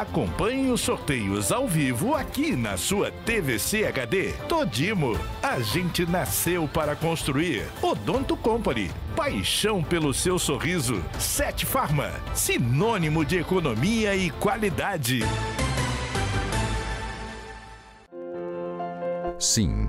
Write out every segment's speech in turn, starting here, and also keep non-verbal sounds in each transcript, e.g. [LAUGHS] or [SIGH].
Acompanhe os sorteios ao vivo aqui na sua TVC HD. Todimo, a gente nasceu para construir. Odonto Company, paixão pelo seu sorriso. Sete Farma, sinônimo de economia e qualidade. Sim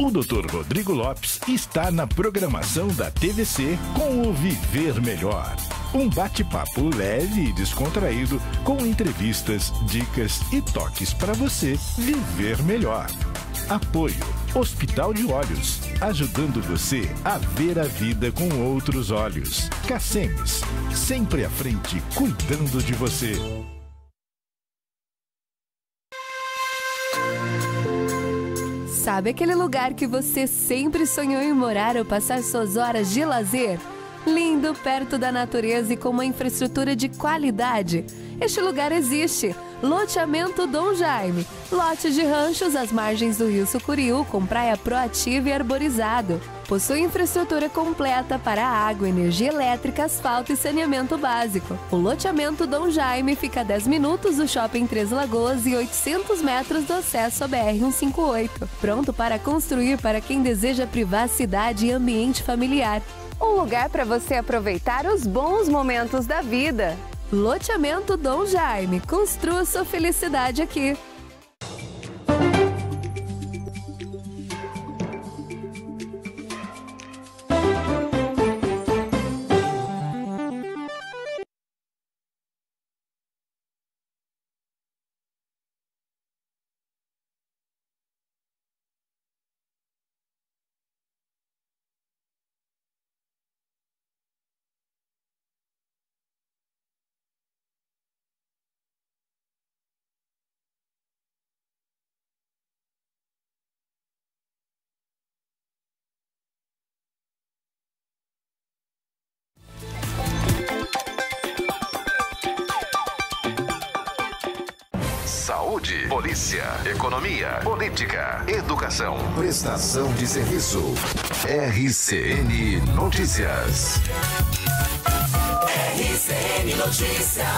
O Dr. Rodrigo Lopes está na programação da TVC com o Viver Melhor. Um bate-papo leve e descontraído com entrevistas, dicas e toques para você viver melhor. Apoio Hospital de Olhos, ajudando você a ver a vida com outros olhos. Cacemes, sempre à frente, cuidando de você. Sabe aquele lugar que você sempre sonhou em morar ou passar suas horas de lazer? Lindo, perto da natureza e com uma infraestrutura de qualidade. Este lugar existe. Loteamento Dom Jaime. Lote de ranchos às margens do Rio Sucuriú, com praia proativa e arborizado possui infraestrutura completa para água, energia elétrica, asfalto e saneamento básico. O loteamento Dom Jaime fica a 10 minutos do shopping Três Lagoas e 800 metros do acesso à BR-158. Pronto para construir para quem deseja privacidade e ambiente familiar. Um lugar para você aproveitar os bons momentos da vida. Loteamento Dom Jaime. Construa sua felicidade aqui. Saúde, polícia, economia, política, educação, prestação de serviço. RCN Notícias. RCN Notícias.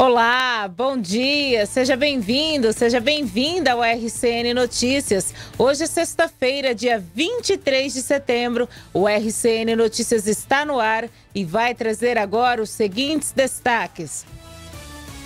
Olá, bom dia, seja bem-vindo, seja bem-vinda ao RCN Notícias. Hoje é sexta-feira, dia 23 de setembro, o RCN Notícias está no ar e vai trazer agora os seguintes destaques.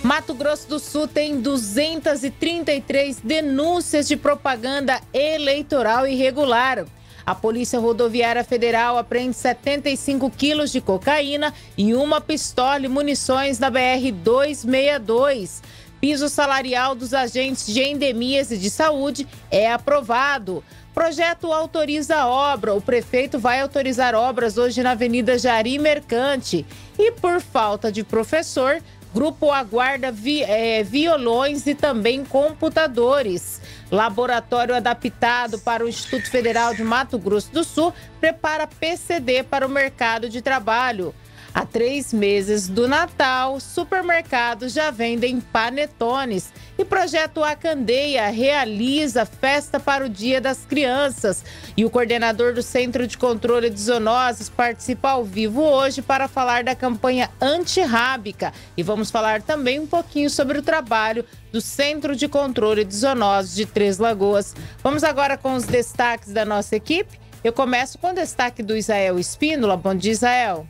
Mato Grosso do Sul tem 233 denúncias de propaganda eleitoral irregular. A Polícia Rodoviária Federal apreende 75 quilos de cocaína e uma pistola e munições na BR-262. Piso salarial dos agentes de endemias e de saúde é aprovado. Projeto autoriza a obra. O prefeito vai autorizar obras hoje na Avenida Jari Mercante. E por falta de professor, Grupo aguarda vi, é, violões e também computadores. Laboratório adaptado para o Instituto Federal de Mato Grosso do Sul prepara PCD para o mercado de trabalho. Há três meses do Natal, supermercados já vendem panetones e projeto A Candeia realiza festa para o Dia das Crianças. E o coordenador do Centro de Controle de Zoonoses participa ao vivo hoje para falar da campanha antirrábica. E vamos falar também um pouquinho sobre o trabalho do Centro de Controle de Zoonoses de Três Lagoas. Vamos agora com os destaques da nossa equipe. Eu começo com o destaque do Israel Espínola. Bom dia, Israel.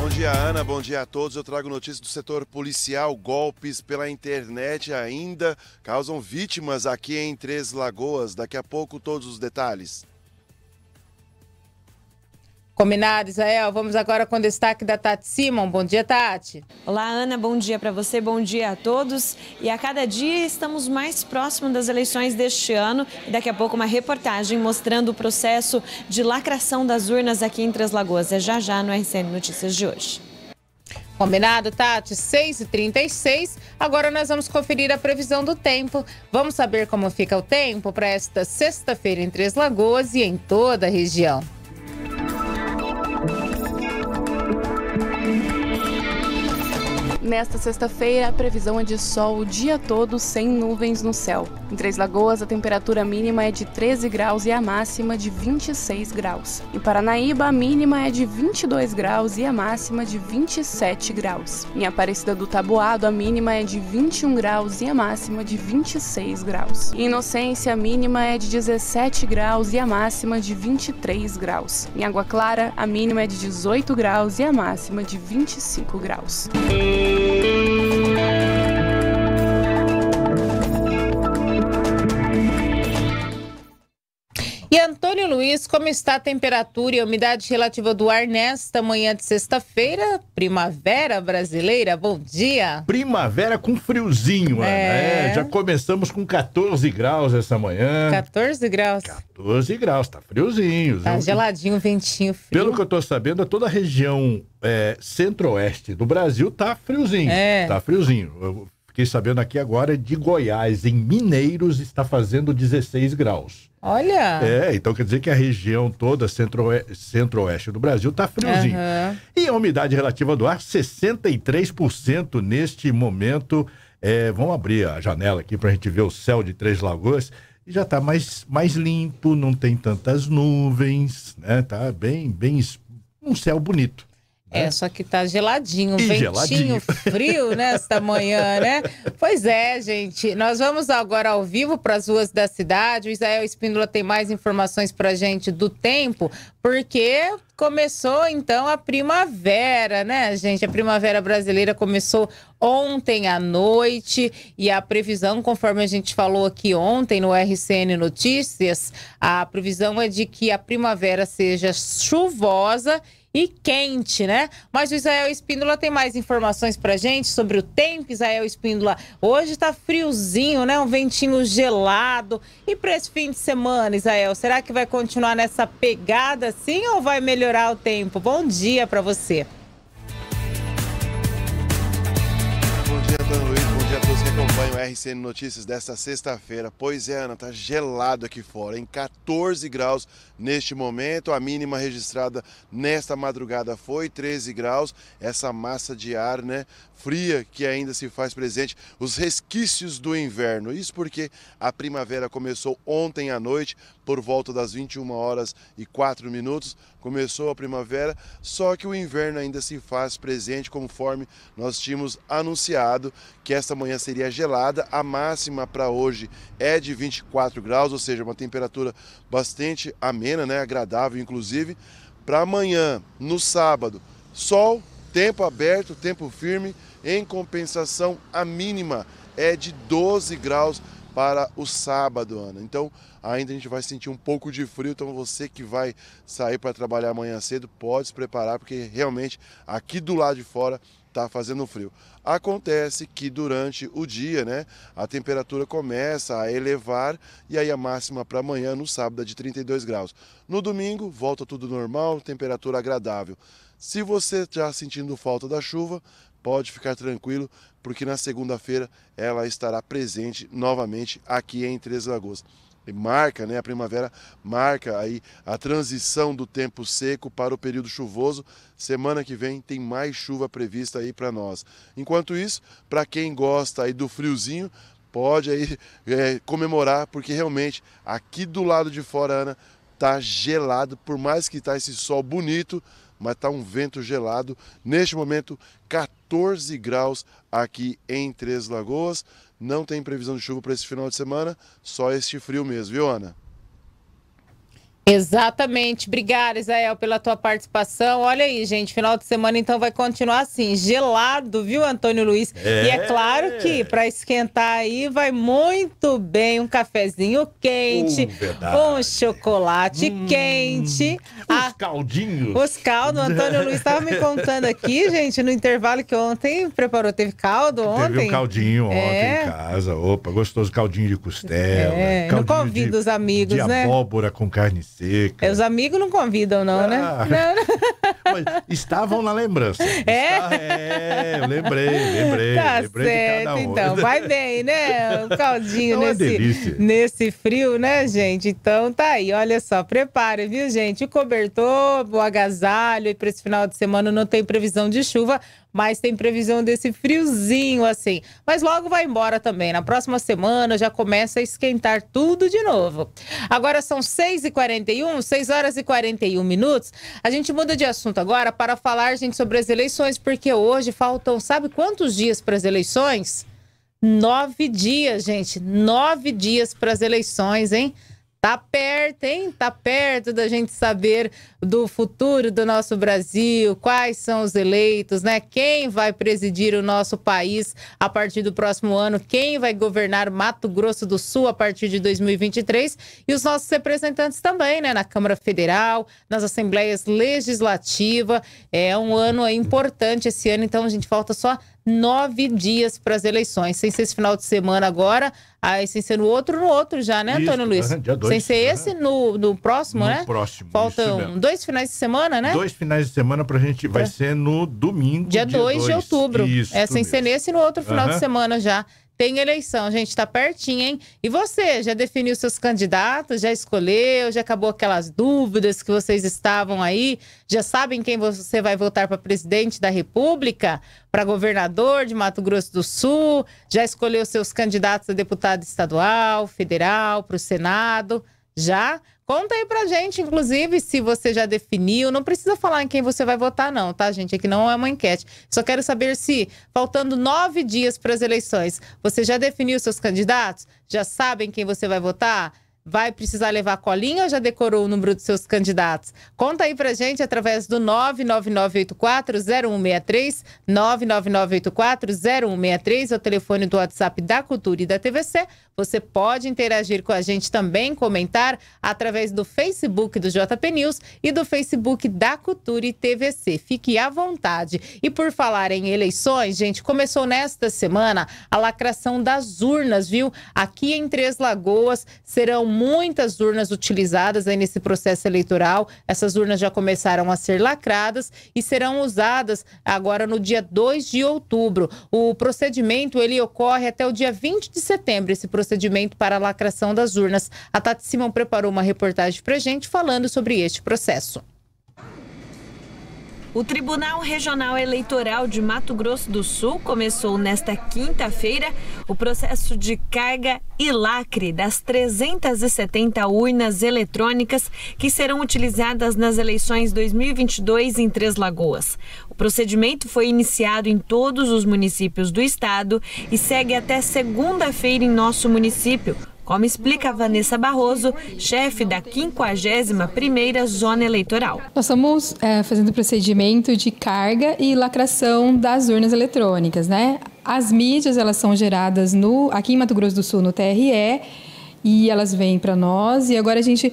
Bom dia, Ana. Bom dia a todos. Eu trago notícias do setor policial. Golpes pela internet ainda causam vítimas aqui em Três Lagoas. Daqui a pouco, todos os detalhes. Combinado, Israel. Vamos agora com o destaque da Tati Simon. Bom dia, Tati. Olá, Ana. Bom dia para você, bom dia a todos. E a cada dia estamos mais próximos das eleições deste ano. E daqui a pouco uma reportagem mostrando o processo de lacração das urnas aqui em Três Lagoas. É já já no RCN Notícias de hoje. Combinado, Tati? 6h36. Agora nós vamos conferir a previsão do tempo. Vamos saber como fica o tempo para esta sexta-feira em Três Lagoas e em toda a região. Nesta sexta-feira, a previsão é de sol o dia todo sem nuvens no céu. Em Três Lagoas, a temperatura mínima é de 13 graus e a máxima de 26 graus. Em Paranaíba, a mínima é de 22 graus e a máxima de 27 graus. Em Aparecida do Taboado, a mínima é de 21 graus e a máxima de 26 graus. Em Inocência, a mínima é de 17 graus e a máxima de 23 graus. Em Água Clara, a mínima é de 18 graus e a máxima de 25 graus. Thank you. E Antônio Luiz, como está a temperatura e a umidade relativa do ar nesta manhã de sexta-feira? Primavera brasileira, bom dia. Primavera com friozinho, é... Ana. É, já começamos com 14 graus essa manhã. 14 graus. 14 graus, tá friozinho. Tá viu? geladinho, ventinho frio. Pelo que eu tô sabendo, toda a região é, centro-oeste do Brasil tá friozinho. É. Tá friozinho. Eu fiquei sabendo aqui agora é de Goiás, em Mineiros, está fazendo 16 graus. Olha! É, então quer dizer que a região toda centro-oeste centro do Brasil está friozinho. Uhum. E a umidade relativa do ar, 63% neste momento. É, vamos abrir a janela aqui para a gente ver o céu de Três Lagoas. E já está mais, mais limpo, não tem tantas nuvens, né? Tá bem, bem... Um céu bonito. É, né? só que tá geladinho, e ventinho geladinho. [LAUGHS] frio nesta manhã, né? Pois é, gente. Nós vamos agora ao vivo para as ruas da cidade. O Isael Espíndola tem mais informações para gente do tempo, porque começou então a primavera, né, gente? A primavera brasileira começou ontem à noite e a previsão, conforme a gente falou aqui ontem no RCN Notícias, a previsão é de que a primavera seja chuvosa e quente, né? Mas o Israel Espíndola tem mais informações pra gente sobre o tempo. Israel Espíndola, hoje tá friozinho, né? Um ventinho gelado. E para esse fim de semana, Israel, será que vai continuar nessa pegada assim ou vai melhorar o tempo? Bom dia para você. Bom dia, Dan acompanha o RCN Notícias desta sexta-feira. Pois é, Ana, tá gelado aqui fora, em 14 graus neste momento. A mínima registrada nesta madrugada foi 13 graus. Essa massa de ar, né, fria que ainda se faz presente, os resquícios do inverno. Isso porque a primavera começou ontem à noite, por volta das 21 horas e 4 minutos, começou a primavera, só que o inverno ainda se faz presente conforme nós tínhamos anunciado que esta manhã seria gelada. A máxima para hoje é de 24 graus, ou seja, uma temperatura bastante amena, né, agradável inclusive. Para amanhã, no sábado, sol, tempo aberto, tempo firme, em compensação, a mínima é de 12 graus para o sábado, Ana. Então, ainda a gente vai sentir um pouco de frio, então você que vai sair para trabalhar amanhã cedo, pode se preparar, porque realmente aqui do lado de fora está fazendo frio. Acontece que durante o dia, né, a temperatura começa a elevar e aí a máxima para amanhã, no sábado, é de 32 graus. No domingo, volta tudo normal, temperatura agradável. Se você está sentindo falta da chuva, pode ficar tranquilo, porque na segunda-feira ela estará presente novamente aqui em Três Lagoas. E marca, né, a primavera marca aí a transição do tempo seco para o período chuvoso. Semana que vem tem mais chuva prevista aí para nós. Enquanto isso, para quem gosta aí do friozinho, pode aí [LAUGHS] é, comemorar, porque realmente aqui do lado de fora, Ana, tá gelado, por mais que tá esse sol bonito, mas está um vento gelado. Neste momento, 14 graus aqui em Três Lagoas. Não tem previsão de chuva para esse final de semana, só este frio mesmo, viu, Ana? Exatamente. Obrigada, Isael, pela tua participação. Olha aí, gente, final de semana então vai continuar assim, gelado, viu, Antônio Luiz? É... E é claro que para esquentar aí vai muito bem um cafezinho quente, uh, um chocolate hum, quente. Os ah, caldinhos. Os caldos. O Antônio Luiz estava me contando aqui, [LAUGHS] gente, no intervalo que ontem preparou. Teve caldo ontem? Teve um caldinho é... ontem em é. casa. Opa, gostoso caldinho de costela. É, não convido de, os amigos, de né? abóbora com carne seca. É, os amigos não convidam, não, né? ah, né? Não. [LAUGHS] Mas estavam na lembrança. É? Está, é, lembrei, lembrei. Tá lembrei certo, um. então. Vai bem, né? O caldinho não é nesse, é nesse frio, né, gente? Então tá aí, olha só, prepare, viu, gente? O cobertor, o agasalho, e para esse final de semana não tem previsão de chuva, mas tem previsão desse friozinho assim. Mas logo vai embora também. Na próxima semana já começa a esquentar tudo de novo. Agora são 6h41, 6 horas e 41 minutos. A gente muda de assunto agora para falar, gente, sobre as eleições, porque hoje faltam, sabe quantos dias para as eleições? Nove dias, gente. Nove dias para as eleições, hein? Tá perto, hein? Tá perto da gente saber do futuro do nosso Brasil, quais são os eleitos, né? Quem vai presidir o nosso país a partir do próximo ano, quem vai governar Mato Grosso do Sul a partir de 2023 e os nossos representantes também, né? Na Câmara Federal, nas assembleias legislativas. É um ano importante esse ano, então a gente falta só nove dias para as eleições. Sem ser esse final de semana agora, aí sem ser no outro, no outro já, né, Antônio Luiz? Dia dois, sem ser né? esse, no, no próximo, no né? próximo. Faltam dois finais de semana, né? Dois finais de semana para a gente. Vai é. ser no domingo. Dia 2 de outubro. Isso, é, sem mesmo. ser nesse e no outro final uhum. de semana já. Tem eleição, gente, tá pertinho, hein? E você, já definiu seus candidatos? Já escolheu? Já acabou aquelas dúvidas que vocês estavam aí? Já sabem quem você vai votar para presidente da República? Para governador de Mato Grosso do Sul? Já escolheu seus candidatos a deputado estadual, federal, para o Senado? Já? Conta aí pra gente, inclusive, se você já definiu. Não precisa falar em quem você vai votar, não, tá, gente? Aqui é não é uma enquete. Só quero saber se, faltando nove dias para as eleições, você já definiu seus candidatos? Já sabem quem você vai votar? Vai precisar levar colinha ou já decorou o número dos seus candidatos? Conta aí pra gente através do 999840163, 999840163, é o telefone do WhatsApp da Cultura e da TVC. Você pode interagir com a gente também, comentar através do Facebook do JP News e do Facebook da Cultura e TVC. Fique à vontade. E por falar em eleições, gente, começou nesta semana a lacração das urnas, viu? Aqui em Três Lagoas serão muitas urnas utilizadas aí nesse processo eleitoral. Essas urnas já começaram a ser lacradas e serão usadas agora no dia 2 de outubro. O procedimento ele ocorre até o dia 20 de setembro, esse procedimento para a lacração das urnas. A Tati Simão preparou uma reportagem para gente falando sobre este processo. O Tribunal Regional Eleitoral de Mato Grosso do Sul começou nesta quinta-feira o processo de carga e lacre das 370 urnas eletrônicas que serão utilizadas nas eleições 2022 em Três Lagoas. O procedimento foi iniciado em todos os municípios do estado e segue até segunda-feira em nosso município como explica Vanessa Barroso, chefe da 51ª Zona Eleitoral. Nós estamos é, fazendo procedimento de carga e lacração das urnas eletrônicas, né? As mídias, elas são geradas no, aqui em Mato Grosso do Sul, no TRE, e elas vêm para nós, e agora a gente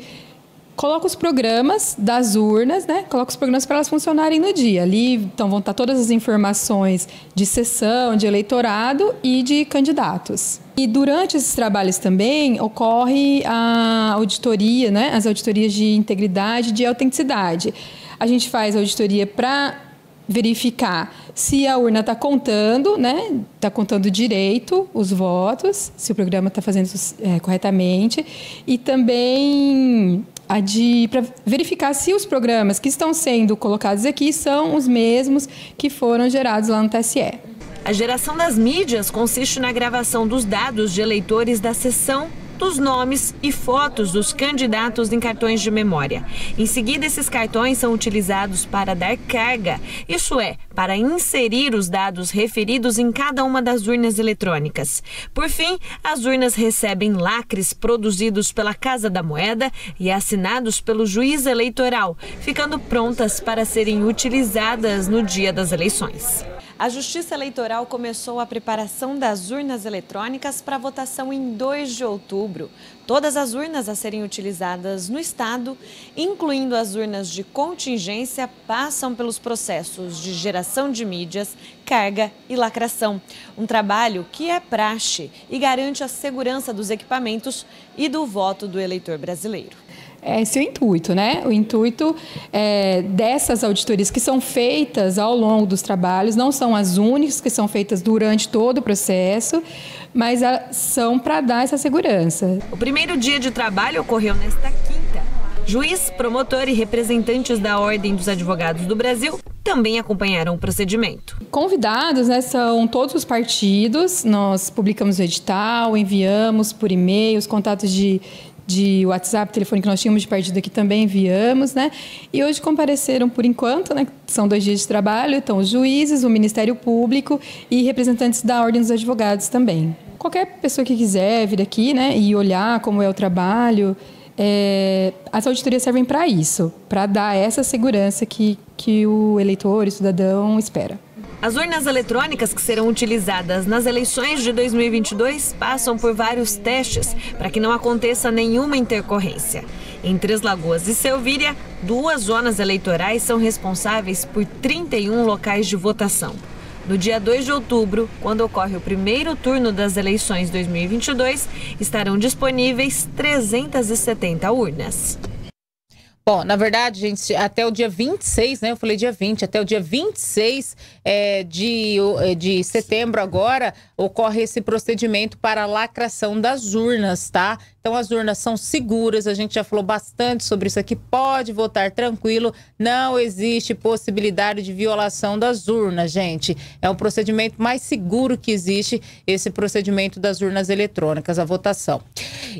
coloca os programas das urnas, né? Coloca os programas para elas funcionarem no dia. Ali, então, vão estar tá todas as informações de sessão, de eleitorado e de candidatos. E durante esses trabalhos também ocorre a auditoria, né? As auditorias de integridade e de autenticidade. A gente faz auditoria para verificar se a urna está contando, né? Está contando direito os votos, se o programa está fazendo é, corretamente, e também a de para verificar se os programas que estão sendo colocados aqui são os mesmos que foram gerados lá no TSE. A geração das mídias consiste na gravação dos dados de eleitores da sessão os nomes e fotos dos candidatos em cartões de memória. Em seguida, esses cartões são utilizados para dar carga, isso é, para inserir os dados referidos em cada uma das urnas eletrônicas. Por fim, as urnas recebem lacres produzidos pela Casa da Moeda e assinados pelo juiz eleitoral, ficando prontas para serem utilizadas no dia das eleições. A Justiça Eleitoral começou a preparação das urnas eletrônicas para votação em 2 de outubro. Todas as urnas a serem utilizadas no Estado, incluindo as urnas de contingência, passam pelos processos de geração de mídias, carga e lacração. Um trabalho que é praxe e garante a segurança dos equipamentos e do voto do eleitor brasileiro. É, esse é o intuito, né? O intuito é, dessas auditorias que são feitas ao longo dos trabalhos, não são as únicas que são feitas durante todo o processo, mas a, são para dar essa segurança. O primeiro dia de trabalho ocorreu nesta quinta. Juiz, promotor e representantes da Ordem dos Advogados do Brasil também acompanharam o procedimento. Convidados né, são todos os partidos, nós publicamos o edital, enviamos por e-mail os contatos de de WhatsApp, telefone que nós tínhamos de partido aqui também enviamos, né? E hoje compareceram por enquanto, né? São dois dias de trabalho, então os juízes, o Ministério Público e representantes da Ordem dos Advogados também. Qualquer pessoa que quiser vir aqui, né, e olhar como é o trabalho, é, as auditorias servem para isso, para dar essa segurança que, que o eleitor o cidadão espera. As urnas eletrônicas que serão utilizadas nas eleições de 2022 passam por vários testes para que não aconteça nenhuma intercorrência. Em Três Lagoas e Selvíria, duas zonas eleitorais são responsáveis por 31 locais de votação. No dia 2 de outubro, quando ocorre o primeiro turno das eleições 2022, estarão disponíveis 370 urnas. Bom, na verdade, gente, até o dia 26, né? Eu falei dia 20, até o dia 26 é, de, é, de setembro agora ocorre esse procedimento para lacração das urnas, tá? Então as urnas são seguras, a gente já falou bastante sobre isso aqui, pode votar tranquilo, não existe possibilidade de violação das urnas, gente. É o procedimento mais seguro que existe, esse procedimento das urnas eletrônicas, a votação.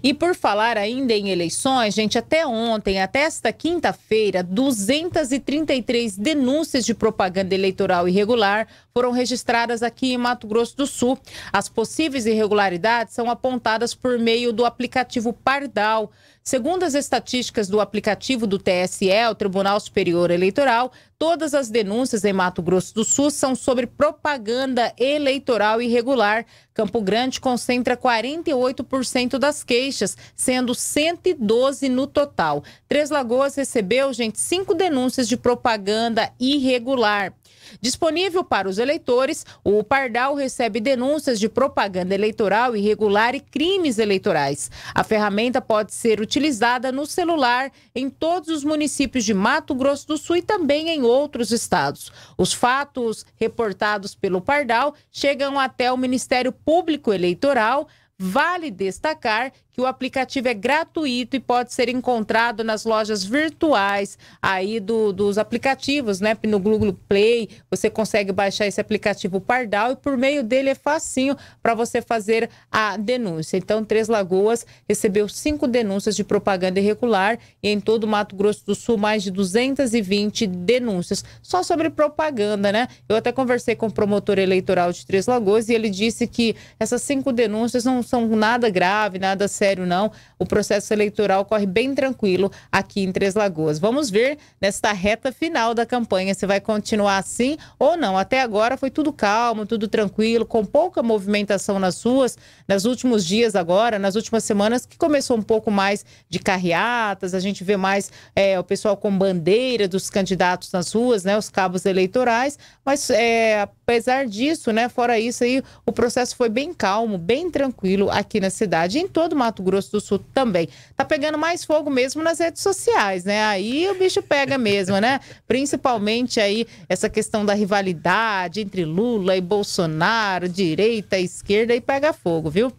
E por falar ainda em eleições, gente, até ontem, até esta quinta-feira, 233 denúncias de propaganda eleitoral irregular foram registradas aqui em Mato Grosso do Sul. As possíveis irregularidades são apontadas por meio do aplicativo aplicativo Pardal. Segundo as estatísticas do aplicativo do TSE, o Tribunal Superior Eleitoral, todas as denúncias em Mato Grosso do Sul são sobre propaganda eleitoral irregular. Campo Grande concentra 48% das queixas, sendo 112 no total. Três Lagoas recebeu, gente, cinco denúncias de propaganda irregular. Disponível para os eleitores, o Pardal recebe denúncias de propaganda eleitoral irregular e crimes eleitorais. A ferramenta pode ser utilizada no celular em todos os municípios de Mato Grosso do Sul e também em outros estados. Os fatos reportados pelo Pardal chegam até o Ministério Público Eleitoral. Vale destacar que o aplicativo é gratuito e pode ser encontrado nas lojas virtuais aí do, dos aplicativos, né? No Google Play, você consegue baixar esse aplicativo Pardal e por meio dele é facinho para você fazer a denúncia. Então, Três Lagoas recebeu cinco denúncias de propaganda irregular e em todo o Mato Grosso do Sul mais de 220 denúncias só sobre propaganda, né? Eu até conversei com o promotor eleitoral de Três Lagoas e ele disse que essas cinco denúncias não são nada grave, nada sério não. O processo eleitoral corre bem tranquilo aqui em Três Lagoas. Vamos ver nesta reta final da campanha se vai continuar assim ou não. Até agora foi tudo calmo, tudo tranquilo, com pouca movimentação nas ruas. Nos últimos dias agora, nas últimas semanas, que começou um pouco mais de carreatas, a gente vê mais é, o pessoal com bandeira dos candidatos nas ruas, né, os cabos eleitorais, mas é, apesar disso, né, fora isso aí, o processo foi bem calmo, bem tranquilo aqui na cidade, em todo o Mato Mato Grosso do Sul também. Tá pegando mais fogo mesmo nas redes sociais, né? Aí o bicho pega mesmo, né? Principalmente aí essa questão da rivalidade entre Lula e Bolsonaro, direita e esquerda, e pega fogo, viu?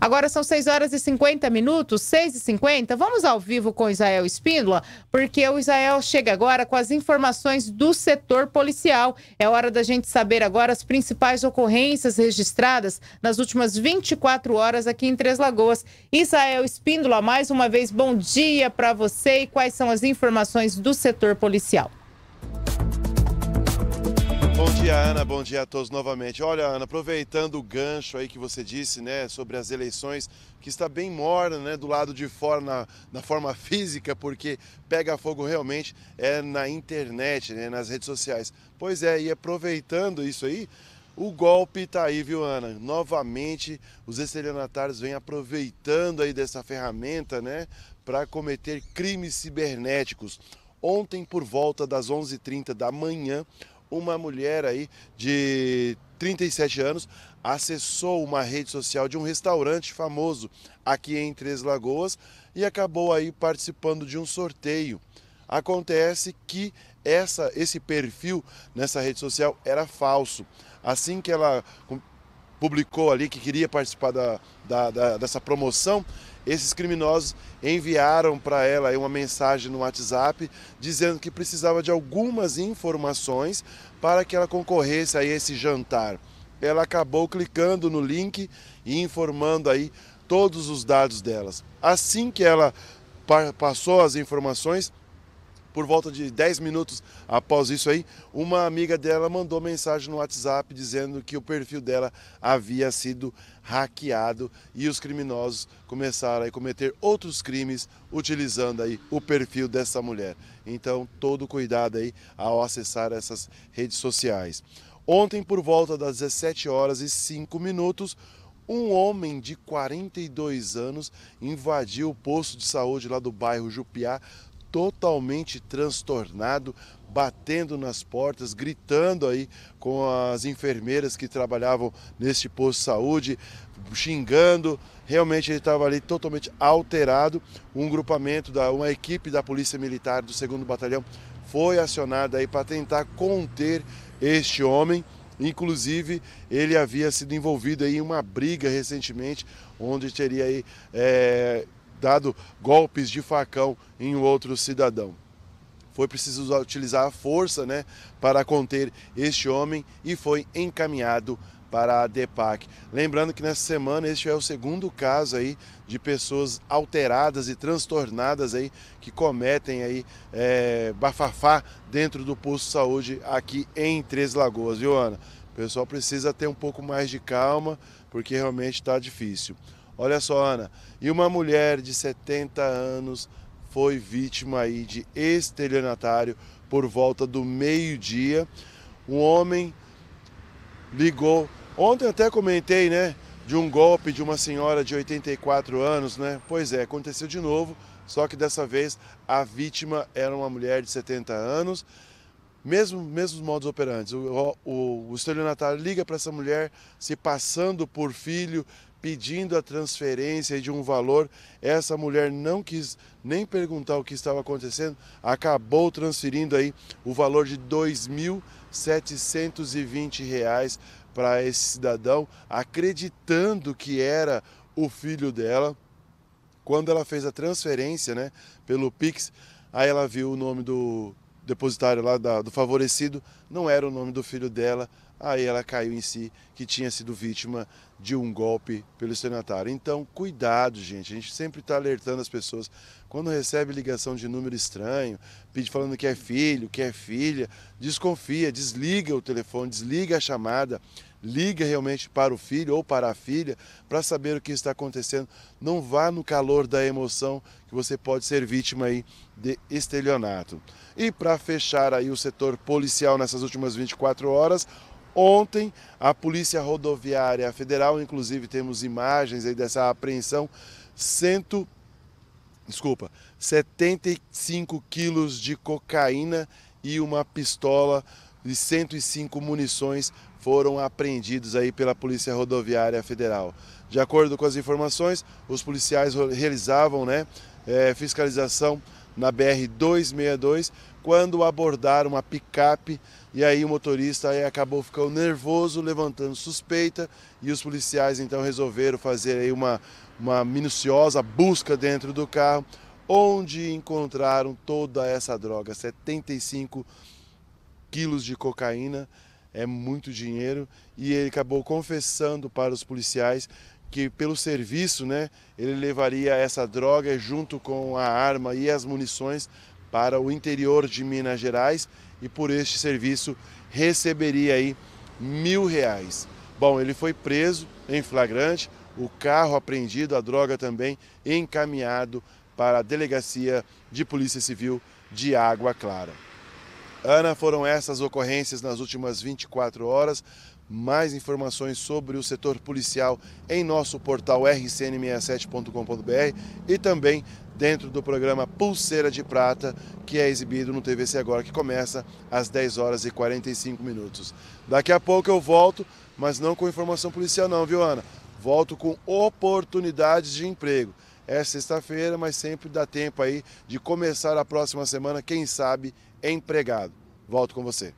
Agora são 6 horas e 50 minutos, 6 e 50. Vamos ao vivo com o Israel Espíndola, porque o Israel chega agora com as informações do setor policial. É hora da gente saber agora as principais ocorrências registradas nas últimas 24 horas aqui em Três Lagoas. Israel Espíndola, mais uma vez, bom dia para você e quais são as informações do setor policial. Bom dia, Ana. Bom dia a todos novamente. Olha, Ana, aproveitando o gancho aí que você disse, né, sobre as eleições, que está bem morna, né, do lado de fora, na, na forma [LAUGHS] física, porque pega fogo realmente é na internet, né, nas redes sociais. Pois é, e aproveitando isso aí, o golpe está aí, viu, Ana? Novamente, os estelionatários vêm aproveitando aí dessa ferramenta, né, para cometer crimes cibernéticos. Ontem, por volta das 11h30 da manhã, uma mulher aí de 37 anos acessou uma rede social de um restaurante famoso aqui em Três Lagoas e acabou aí participando de um sorteio. Acontece que essa, esse perfil nessa rede social era falso. Assim que ela publicou ali que queria participar da, da, da dessa promoção, esses criminosos enviaram para ela uma mensagem no WhatsApp dizendo que precisava de algumas informações para que ela concorresse a esse jantar. Ela acabou clicando no link e informando aí todos os dados delas. Assim que ela passou as informações, por volta de 10 minutos após isso aí, uma amiga dela mandou mensagem no WhatsApp dizendo que o perfil dela havia sido hackeado e os criminosos começaram a cometer outros crimes utilizando aí o perfil dessa mulher. Então, todo cuidado aí ao acessar essas redes sociais. Ontem, por volta das 17 horas e 5 minutos, um homem de 42 anos invadiu o posto de saúde lá do bairro Jupiá, totalmente transtornado, batendo nas portas, gritando aí com as enfermeiras que trabalhavam neste posto de saúde, xingando. Realmente ele estava ali totalmente alterado. Um grupamento da uma equipe da Polícia Militar do 2 Batalhão foi acionada aí para tentar conter este homem. Inclusive, ele havia sido envolvido em uma briga recentemente, onde teria aí, é, dado golpes de facão em outro cidadão. Foi preciso utilizar a força né, para conter este homem e foi encaminhado para a DEPAC. Lembrando que nessa semana este é o segundo caso aí de pessoas alteradas e transtornadas aí que cometem aí é, bafafá dentro do posto de saúde aqui em Três Lagoas, viu Ana? O pessoal precisa ter um pouco mais de calma porque realmente está difícil. Olha só, Ana. E uma mulher de 70 anos foi vítima aí de estelionatário por volta do meio-dia. Um homem ligou. Ontem até comentei, né? De um golpe de uma senhora de 84 anos, né? Pois é, aconteceu de novo, só que dessa vez a vítima era uma mulher de 70 anos. Mesmo, mesmos modos operantes. O, o, o estelionatário liga para essa mulher, se passando por filho, pedindo a transferência de um valor. Essa mulher não quis nem perguntar o que estava acontecendo, acabou transferindo aí o valor de R$ 2.720 para esse cidadão, acreditando que era o filho dela. Quando ela fez a transferência, né, pelo Pix, aí ela viu o nome do depositário lá da, do favorecido, não era o nome do filho dela, aí ela caiu em si que tinha sido vítima de um golpe pelo estelionatário. Então, cuidado, gente. A gente sempre está alertando as pessoas. Quando recebe ligação de número estranho, pede falando que é filho, que é filha, desconfia, desliga o telefone, desliga a chamada, liga realmente para o filho ou para a filha para saber o que está acontecendo. Não vá no calor da emoção que você pode ser vítima aí de estelionato. E para fechar aí o setor policial nessas últimas 24 horas, Ontem, a Polícia Rodoviária Federal, inclusive temos imagens aí dessa apreensão, cento, desculpa, 75 quilos de cocaína e uma pistola e 105 munições foram apreendidos aí pela Polícia Rodoviária Federal. De acordo com as informações, os policiais realizavam né, é, fiscalização na BR-262 quando abordaram uma picape e aí o motorista aí acabou ficando nervoso, levantando suspeita, e os policiais então resolveram fazer aí uma, uma minuciosa busca dentro do carro, onde encontraram toda essa droga, 75 quilos de cocaína, é muito dinheiro, e ele acabou confessando para os policiais que pelo serviço, né, ele levaria essa droga junto com a arma e as munições para o interior de Minas Gerais e por este serviço receberia aí mil reais. Bom, ele foi preso em flagrante, o carro apreendido, a droga também encaminhado para a Delegacia de Polícia Civil de Água Clara. Ana, foram essas ocorrências nas últimas 24 horas. Mais informações sobre o setor policial em nosso portal rcn67.com.br e também dentro do programa Pulseira de Prata, que é exibido no TVC Agora, que começa às 10 horas e 45 minutos. Daqui a pouco eu volto, mas não com informação policial não, viu Ana? Volto com oportunidades de emprego. É sexta-feira, mas sempre dá tempo aí de começar a próxima semana, quem sabe, empregado. Volto com você.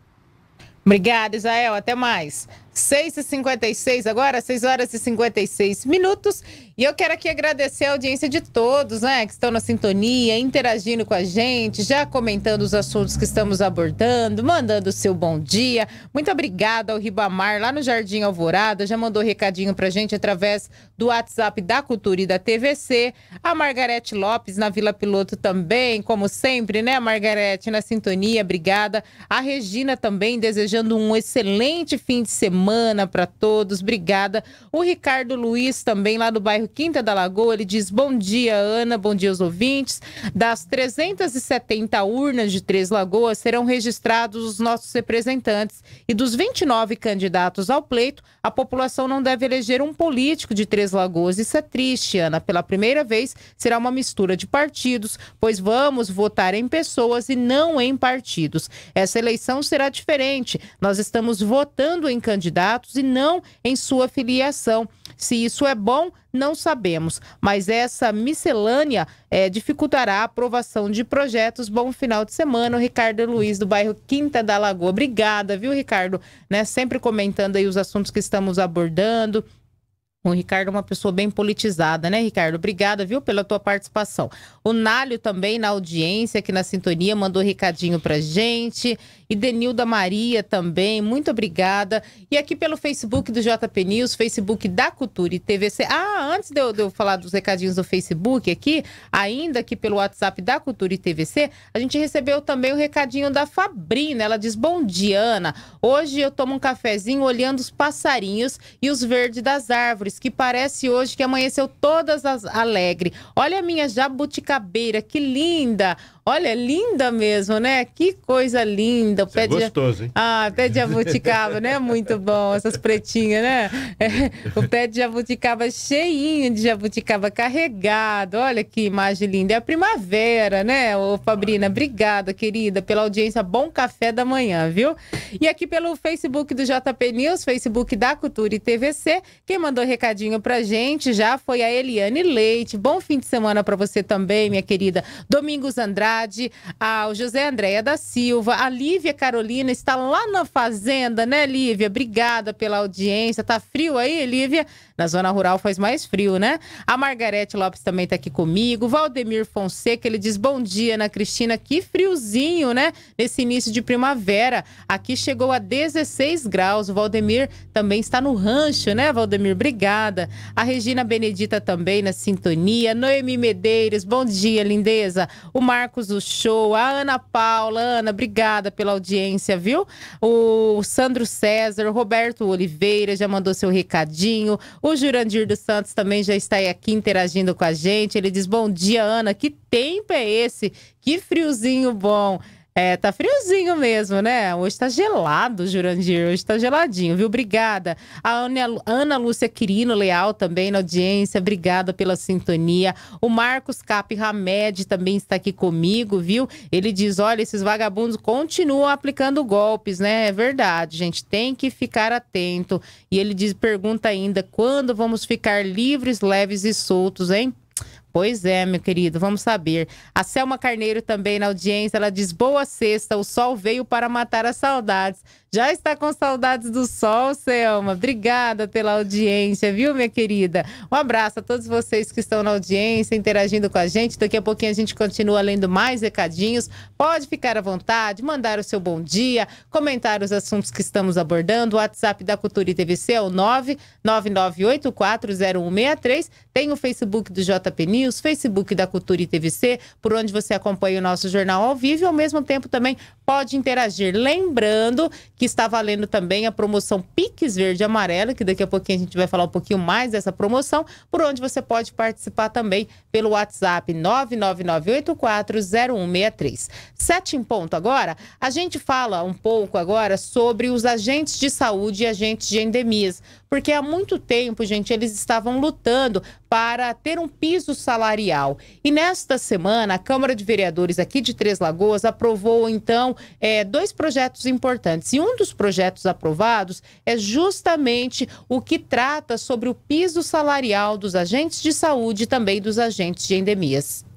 Obrigada, Israel. Até mais. 6h56 agora, 6 horas e 56 minutos. E eu quero aqui agradecer a audiência de todos, né? Que estão na sintonia, interagindo com a gente, já comentando os assuntos que estamos abordando, mandando o seu bom dia. Muito obrigada ao Ribamar, lá no Jardim Alvorada, já mandou recadinho pra gente através do WhatsApp da Cultura e da TVC. A Margarete Lopes, na Vila Piloto também, como sempre, né, Margarete, na sintonia, obrigada. A Regina também, desejando um excelente fim de semana semana para todos. Obrigada. O Ricardo Luiz, também lá do bairro Quinta da Lagoa, ele diz: Bom dia, Ana, bom dia aos ouvintes. Das 370 urnas de Três Lagoas serão registrados os nossos representantes e dos 29 candidatos ao pleito, a população não deve eleger um político de Três Lagoas. Isso é triste, Ana. Pela primeira vez será uma mistura de partidos, pois vamos votar em pessoas e não em partidos. Essa eleição será diferente. Nós estamos votando em candidatos candidatos e não em sua filiação. Se isso é bom, não sabemos, mas essa miscelânea é, dificultará a aprovação de projetos. Bom final de semana, o Ricardo Luiz, do bairro Quinta da Lagoa. Obrigada, viu, Ricardo? Né, sempre comentando aí os assuntos que estamos abordando. O Ricardo é uma pessoa bem politizada, né, Ricardo? Obrigada, viu, pela tua participação. O Nálio também na audiência, aqui na sintonia, mandou um recadinho pra gente. E Denilda Maria também, muito obrigada. E aqui pelo Facebook do JP News, Facebook da Cultura e TVC. Ah, antes de eu, de eu falar dos recadinhos do Facebook aqui, ainda aqui pelo WhatsApp da Cultura e TVC, a gente recebeu também o recadinho da Fabrina. Ela diz: Bom dia, Ana. Hoje eu tomo um cafezinho olhando os passarinhos e os verdes das árvores, que parece hoje que amanheceu todas as alegre. Olha a minha jabuticaba Cabeira, que linda! Olha, linda mesmo, né? Que coisa linda. O pé é gostoso, de... hein? Ah, pé de jabuticaba, né? Muito bom, essas pretinhas, né? É, o pé de jabuticaba cheinho de jabuticaba carregado. Olha que imagem linda. É a primavera, né? Ô, Fabrina, obrigada, querida, pela audiência. Bom café da manhã, viu? E aqui pelo Facebook do JP News, Facebook da Cultura e TVC, quem mandou recadinho pra gente já foi a Eliane Leite. Bom fim de semana para você também, minha querida. Domingos Andrade ao José Andréia da Silva, a Lívia Carolina está lá na fazenda, né, Lívia? Obrigada pela audiência. Tá frio aí, Lívia? Na zona rural faz mais frio, né? A Margarete Lopes também está aqui comigo. Valdemir Fonseca, ele diz bom dia, Ana Cristina. Que friozinho, né? Nesse início de primavera. Aqui chegou a 16 graus. O Valdemir também está no rancho, né, Valdemir? Obrigada. A Regina Benedita também na sintonia. Noemi Medeiros, bom dia, lindeza. O Marcos do Show, a Ana Paula. Ana, obrigada pela audiência, viu? O Sandro César, o Roberto Oliveira já mandou seu recadinho. O o Jurandir dos Santos também já está aqui interagindo com a gente. Ele diz: Bom dia, Ana. Que tempo é esse? Que friozinho bom. É, tá friozinho mesmo, né? Hoje tá gelado, Jurandir. Hoje tá geladinho, viu? Obrigada. A Ana Lúcia Quirino Leal também na audiência. Obrigada pela sintonia. O Marcos Cap Hamed também está aqui comigo, viu? Ele diz: olha, esses vagabundos continuam aplicando golpes, né? É verdade, gente. Tem que ficar atento. E ele diz: pergunta ainda: quando vamos ficar livres, leves e soltos, hein? Pois é, meu querido, vamos saber. A Selma Carneiro também na audiência, ela diz: Boa sexta, o sol veio para matar as saudades. Já está com saudades do sol, Selma. Obrigada pela audiência, viu, minha querida? Um abraço a todos vocês que estão na audiência, interagindo com a gente. Daqui a pouquinho a gente continua lendo mais recadinhos. Pode ficar à vontade, mandar o seu bom dia, comentar os assuntos que estamos abordando. O WhatsApp da Cultura e TVC é o 999840163. Tem o Facebook do JP News, Facebook da Cultura e TVC, por onde você acompanha o nosso jornal ao vivo e ao mesmo tempo também pode interagir. Lembrando que está valendo também a promoção Piques Verde e Amarelo, que daqui a pouquinho a gente vai falar um pouquinho mais dessa promoção, por onde você pode participar também pelo WhatsApp 999840163. Sete em ponto agora, a gente fala um pouco agora sobre os agentes de saúde e agentes de endemias porque há muito tempo, gente, eles estavam lutando para ter um piso salarial. E nesta semana, a Câmara de Vereadores aqui de Três Lagoas aprovou, então, é, dois projetos importantes. E um dos projetos aprovados é justamente o que trata sobre o piso salarial dos agentes de saúde e também dos agentes de endemias.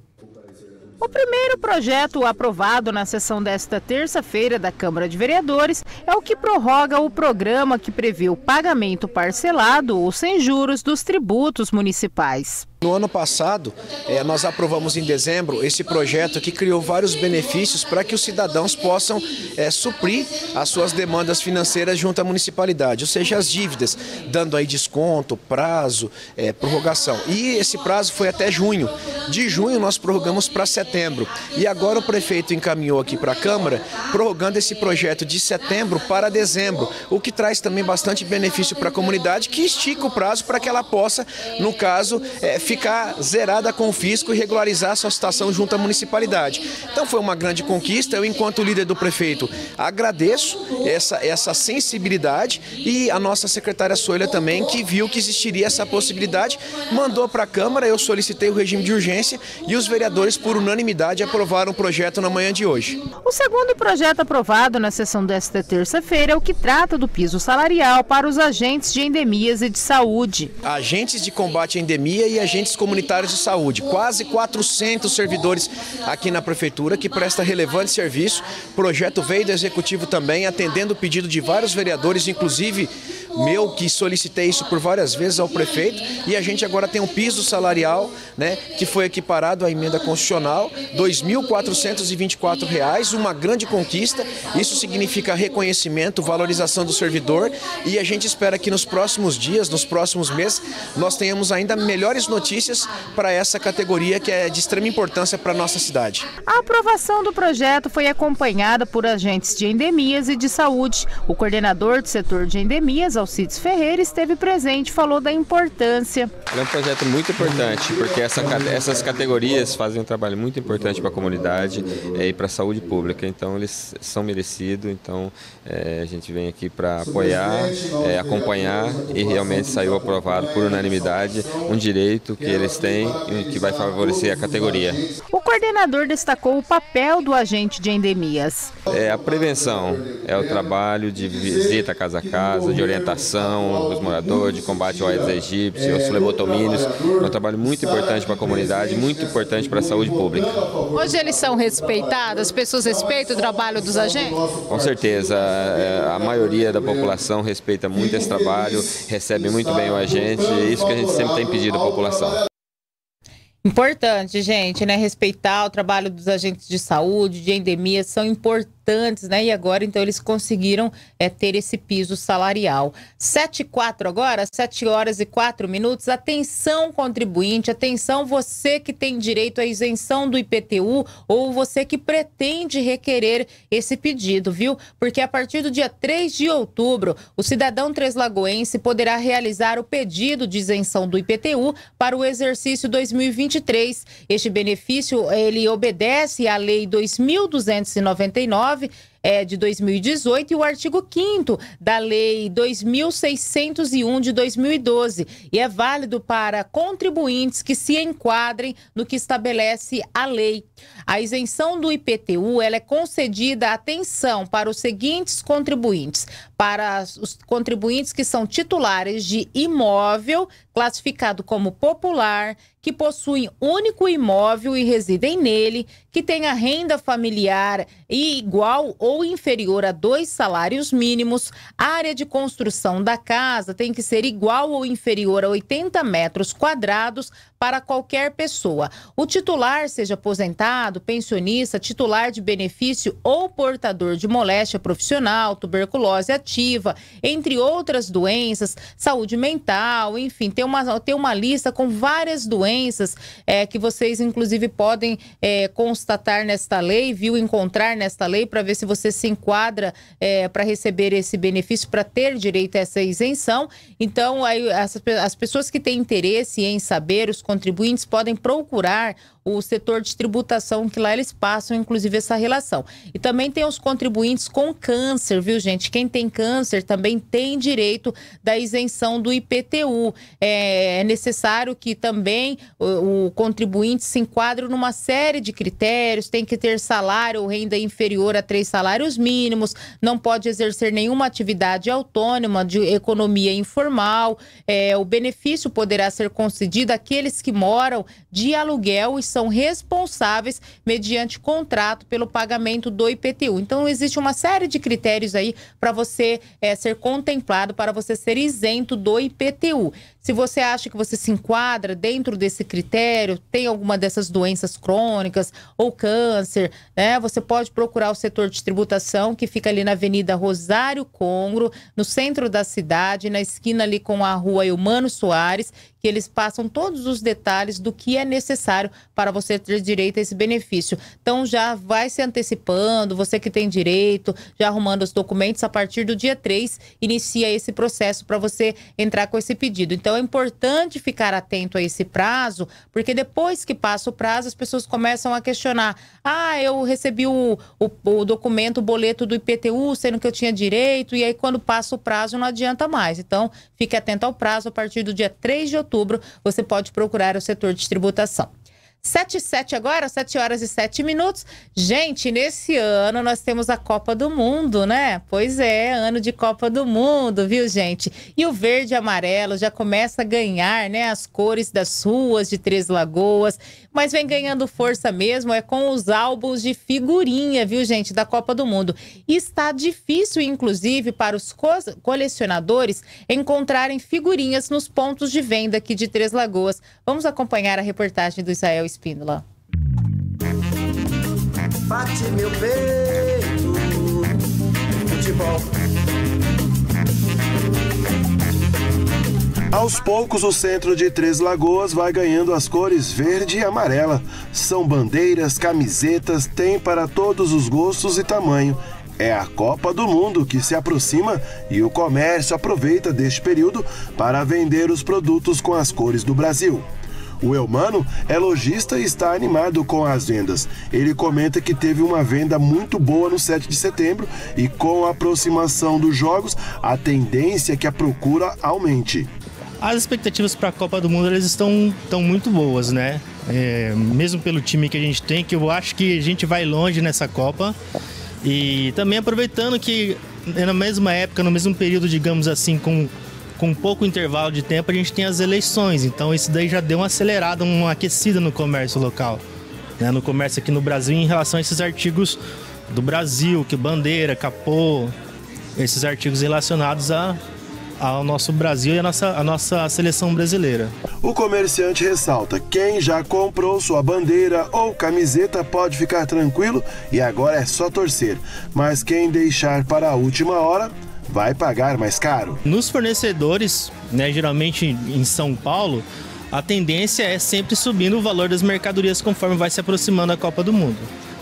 O primeiro projeto aprovado na sessão desta terça-feira da Câmara de Vereadores é o que prorroga o programa que prevê o pagamento parcelado ou sem juros dos tributos municipais. No ano passado, eh, nós aprovamos em dezembro esse projeto que criou vários benefícios para que os cidadãos possam eh, suprir as suas demandas financeiras junto à municipalidade, ou seja, as dívidas, dando aí desconto, prazo, eh, prorrogação. E esse prazo foi até junho. De junho nós prorrogamos para setembro. E agora o prefeito encaminhou aqui para a Câmara, prorrogando esse projeto de setembro para dezembro, o que traz também bastante benefício para a comunidade, que estica o prazo para que ela possa, no caso, é, ficar zerada com o fisco e regularizar a sua situação junto à municipalidade. Então foi uma grande conquista. Eu, enquanto líder do prefeito, agradeço essa, essa sensibilidade e a nossa secretária Soilha também, que viu que existiria essa possibilidade, mandou para a Câmara, eu solicitei o regime de urgência e os vereadores, por unanimidade, aprovaram o projeto na manhã de hoje. O segundo projeto aprovado na sessão desta terça-feira é o que trata do piso salarial para os agentes de endemias e de saúde. Agentes de combate à endemia e agentes agentes comunitários de saúde, quase 400 servidores aqui na prefeitura que presta relevante serviço. O projeto veio do executivo também, atendendo o pedido de vários vereadores, inclusive meu que solicitei isso por várias vezes ao prefeito e a gente agora tem um piso salarial, né, que foi equiparado à emenda constitucional, R$ 2.424, uma grande conquista. Isso significa reconhecimento, valorização do servidor e a gente espera que nos próximos dias, nos próximos meses, nós tenhamos ainda melhores notícias para essa categoria que é de extrema importância para a nossa cidade. A aprovação do projeto foi acompanhada por agentes de endemias e de saúde. O coordenador do setor de endemias, Alcides Ferreira esteve presente falou da importância. É um projeto muito importante, porque essa, essas categorias fazem um trabalho muito importante para a comunidade é, e para a saúde pública, então eles são merecidos, então é, a gente vem aqui para apoiar, é, acompanhar e realmente saiu aprovado por unanimidade um direito que eles têm e que vai favorecer a categoria. O coordenador destacou o papel do agente de endemias. É a prevenção, é o trabalho de visita casa a casa, de orientação dos moradores, de combate ao AIDS egípcio, aos flebotomínios. É um trabalho muito importante para a comunidade, muito importante para a saúde pública. Hoje eles são respeitados? As pessoas respeitam o trabalho dos agentes? Com certeza. É, a maioria da população respeita muito esse trabalho, recebe muito bem o agente. É isso que a gente sempre tem pedido à população. Importante, gente, né? Respeitar o trabalho dos agentes de saúde, de endemias, são importantes importantes, né? E agora, então, eles conseguiram é, ter esse piso salarial. 7 e 4 agora, 7 horas e 4 minutos. Atenção, contribuinte, atenção você que tem direito à isenção do IPTU ou você que pretende requerer esse pedido, viu? Porque a partir do dia 3 de outubro, o cidadão treslagoense poderá realizar o pedido de isenção do IPTU para o exercício 2023. Este benefício, ele obedece à Lei 2299 2019 é, de 2018 e o artigo 5 da Lei 2601 de 2012 e é válido para contribuintes que se enquadrem no que estabelece a lei. A isenção do IPTU ela é concedida atenção para os seguintes contribuintes: para os contribuintes que são titulares de imóvel classificado como popular, que possuem único imóvel e residem nele, que tenha renda familiar igual ou ou inferior a dois salários mínimos, a área de construção da casa tem que ser igual ou inferior a 80 metros quadrados para qualquer pessoa. O titular, seja aposentado, pensionista, titular de benefício ou portador de moléstia profissional, tuberculose ativa, entre outras doenças, saúde mental, enfim, tem uma, tem uma lista com várias doenças é, que vocês, inclusive, podem é, constatar nesta lei, viu, encontrar nesta lei, para ver se você você se enquadra é, para receber esse benefício, para ter direito a essa isenção. Então, aí, as, as pessoas que têm interesse em saber, os contribuintes podem procurar o setor de tributação, que lá eles passam, inclusive, essa relação. E também tem os contribuintes com câncer, viu, gente? Quem tem câncer também tem direito da isenção do IPTU. É, é necessário que também o, o contribuinte se enquadre numa série de critérios, tem que ter salário ou renda inferior a três salários mínimos, não pode exercer nenhuma atividade autônoma de economia informal, é, o benefício poderá ser concedido àqueles que moram de aluguel e são responsáveis mediante contrato pelo pagamento do IPTU. Então, existe uma série de critérios aí para você é, ser contemplado, para você ser isento do IPTU. Se você acha que você se enquadra dentro desse critério, tem alguma dessas doenças crônicas ou câncer, né? Você pode procurar o setor de tributação que fica ali na Avenida Rosário Congro, no centro da cidade, na esquina ali com a Rua Eumano Soares, que eles passam todos os detalhes do que é necessário para você ter direito a esse benefício. Então já vai se antecipando, você que tem direito, já arrumando os documentos, a partir do dia 3 inicia esse processo para você entrar com esse pedido. Então é importante ficar atento a esse prazo, porque depois que passa o prazo, as pessoas começam a questionar: ah, eu recebi o, o, o documento, o boleto do IPTU, sendo que eu tinha direito, e aí quando passa o prazo não adianta mais. Então fique atento ao prazo a partir do dia 3 de outubro outubro, você pode procurar o setor de tributação. 7 e 7 agora, 7 horas e 7 minutos. Gente, nesse ano nós temos a Copa do Mundo, né? Pois é, ano de Copa do Mundo, viu, gente? E o verde e amarelo já começa a ganhar, né? As cores das ruas de Três Lagoas mas vem ganhando força mesmo é com os álbuns de figurinha, viu, gente, da Copa do Mundo. E está difícil, inclusive, para os co colecionadores encontrarem figurinhas nos pontos de venda aqui de Três Lagoas. Vamos acompanhar a reportagem do Israel Espíndola. Bate meu peito, futebol. Aos poucos, o centro de Três Lagoas vai ganhando as cores verde e amarela. São bandeiras, camisetas, tem para todos os gostos e tamanho. É a Copa do Mundo que se aproxima e o comércio aproveita deste período para vender os produtos com as cores do Brasil. O Elmano é lojista e está animado com as vendas. Ele comenta que teve uma venda muito boa no 7 de setembro e com a aproximação dos jogos, a tendência é que a procura aumente. As expectativas para a Copa do Mundo elas estão, tão muito boas, né? É, mesmo pelo time que a gente tem, que eu acho que a gente vai longe nessa Copa. E também aproveitando que é na mesma época, no mesmo período, digamos assim, com, com pouco intervalo de tempo, a gente tem as eleições. Então isso daí já deu uma acelerada, uma aquecida no comércio local. Né? No comércio aqui no Brasil em relação a esses artigos do Brasil, que bandeira, capô, esses artigos relacionados a ao nosso Brasil e à nossa, à nossa seleção brasileira. O comerciante ressalta: quem já comprou sua bandeira ou camiseta pode ficar tranquilo e agora é só torcer. Mas quem deixar para a última hora vai pagar mais caro. Nos fornecedores, né, geralmente em São Paulo, a tendência é sempre subindo o valor das mercadorias conforme vai se aproximando a Copa do Mundo.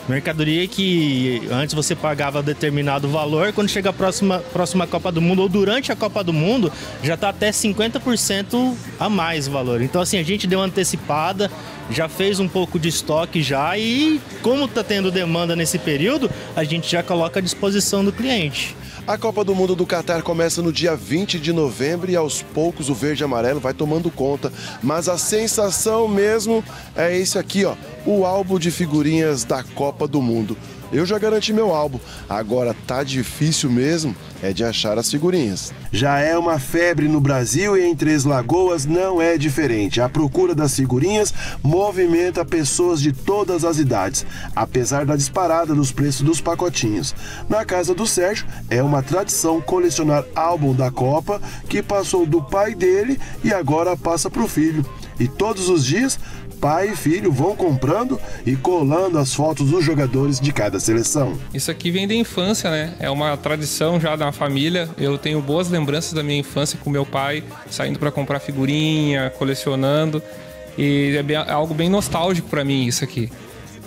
Mercadoria que antes você pagava determinado valor, quando chega a próxima, próxima Copa do Mundo ou durante a Copa do Mundo, já está até 50% a mais valor. Então, assim, a gente deu uma antecipada, já fez um pouco de estoque já e como está tendo demanda nesse período, a gente já coloca à disposição do cliente. A Copa do Mundo do Catar começa no dia 20 de novembro e aos poucos o verde e amarelo vai tomando conta. Mas a sensação mesmo é esse aqui, ó, o álbum de figurinhas da Copa do Mundo. Eu já garanti meu álbum, agora tá difícil mesmo é de achar as figurinhas. Já é uma febre no Brasil e em Três Lagoas não é diferente. A procura das figurinhas movimenta pessoas de todas as idades, apesar da disparada dos preços dos pacotinhos. Na casa do Sérgio, é uma tradição colecionar álbum da Copa que passou do pai dele e agora passa para o filho. E todos os dias pai e filho vão comprando e colando as fotos dos jogadores de cada seleção. Isso aqui vem da infância, né? É uma tradição já da família. Eu tenho boas lembranças da minha infância com meu pai saindo para comprar figurinha, colecionando. E é, bem, algo bem nostálgico para mim isso aqui.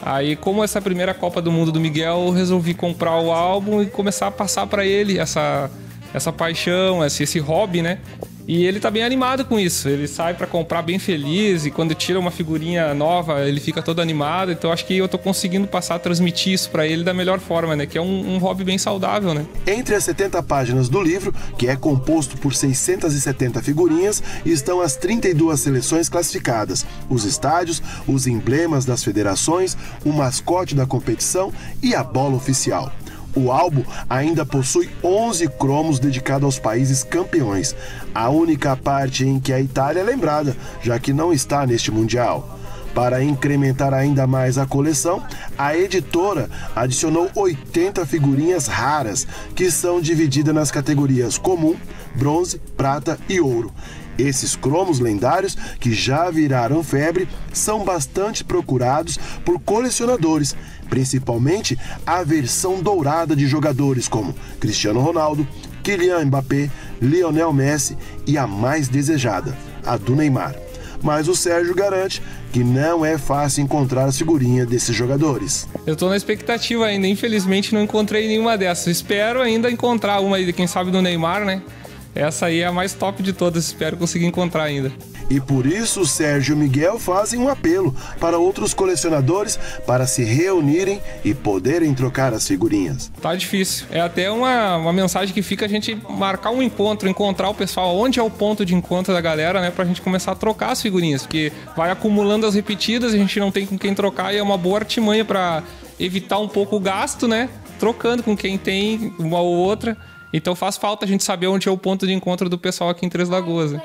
Aí, como essa primeira Copa do Mundo do Miguel, eu resolvi comprar o álbum e começar a passar para ele essa, essa paixão, esse, esse hobby, né? E ele tá bem animado com isso. Ele sai para comprar bem feliz e quando tira uma figurinha nova, ele fica todo animado. Então acho que eu tô conseguindo passar a transmitir isso para ele da melhor forma, né? Que é um, um, hobby bem saudável, né? Entre as 70 páginas do livro, que é composto por 670 figurinhas, estão as 32 seleções classificadas, os estádios, os emblemas das federações, o mascote da competição e a bola oficial. O álbum ainda possui 11 cromos dedicados aos países campeões, a única parte em que a Itália é lembrada, já que não está neste Mundial. Para incrementar ainda mais a coleção, a editora adicionou 80 figurinhas raras, que são divididas nas categorias comum, bronze, prata e ouro. Esses cromos lendários, que já viraram febre, são bastante procurados por colecionadores, principalmente a versão dourada de jogadores como Cristiano Ronaldo, Kylian Mbappé, Lionel Messi e a mais desejada, a do Neymar. Mas o Sérgio garante que não é fácil encontrar a figurinha desses jogadores. Eu estou na expectativa ainda, infelizmente não encontrei nenhuma dessas. Espero ainda encontrar uma aí, quem sabe do Neymar, né? Essa aí é a mais top de todas, espero conseguir encontrar ainda. E por isso o Sérgio e o Miguel fazem um apelo para outros colecionadores para se reunirem e poderem trocar as figurinhas. Tá difícil. É até uma, uma mensagem que fica a gente marcar um encontro, encontrar o pessoal, onde é o ponto de encontro da galera, né? Pra gente começar a trocar as figurinhas, porque vai acumulando as repetidas, a gente não tem com quem trocar e é uma boa artimanha para evitar um pouco o gasto, né? Trocando com quem tem uma ou outra então faz falta a gente saber onde é o ponto de encontro do pessoal aqui em Três Lagoas. Né?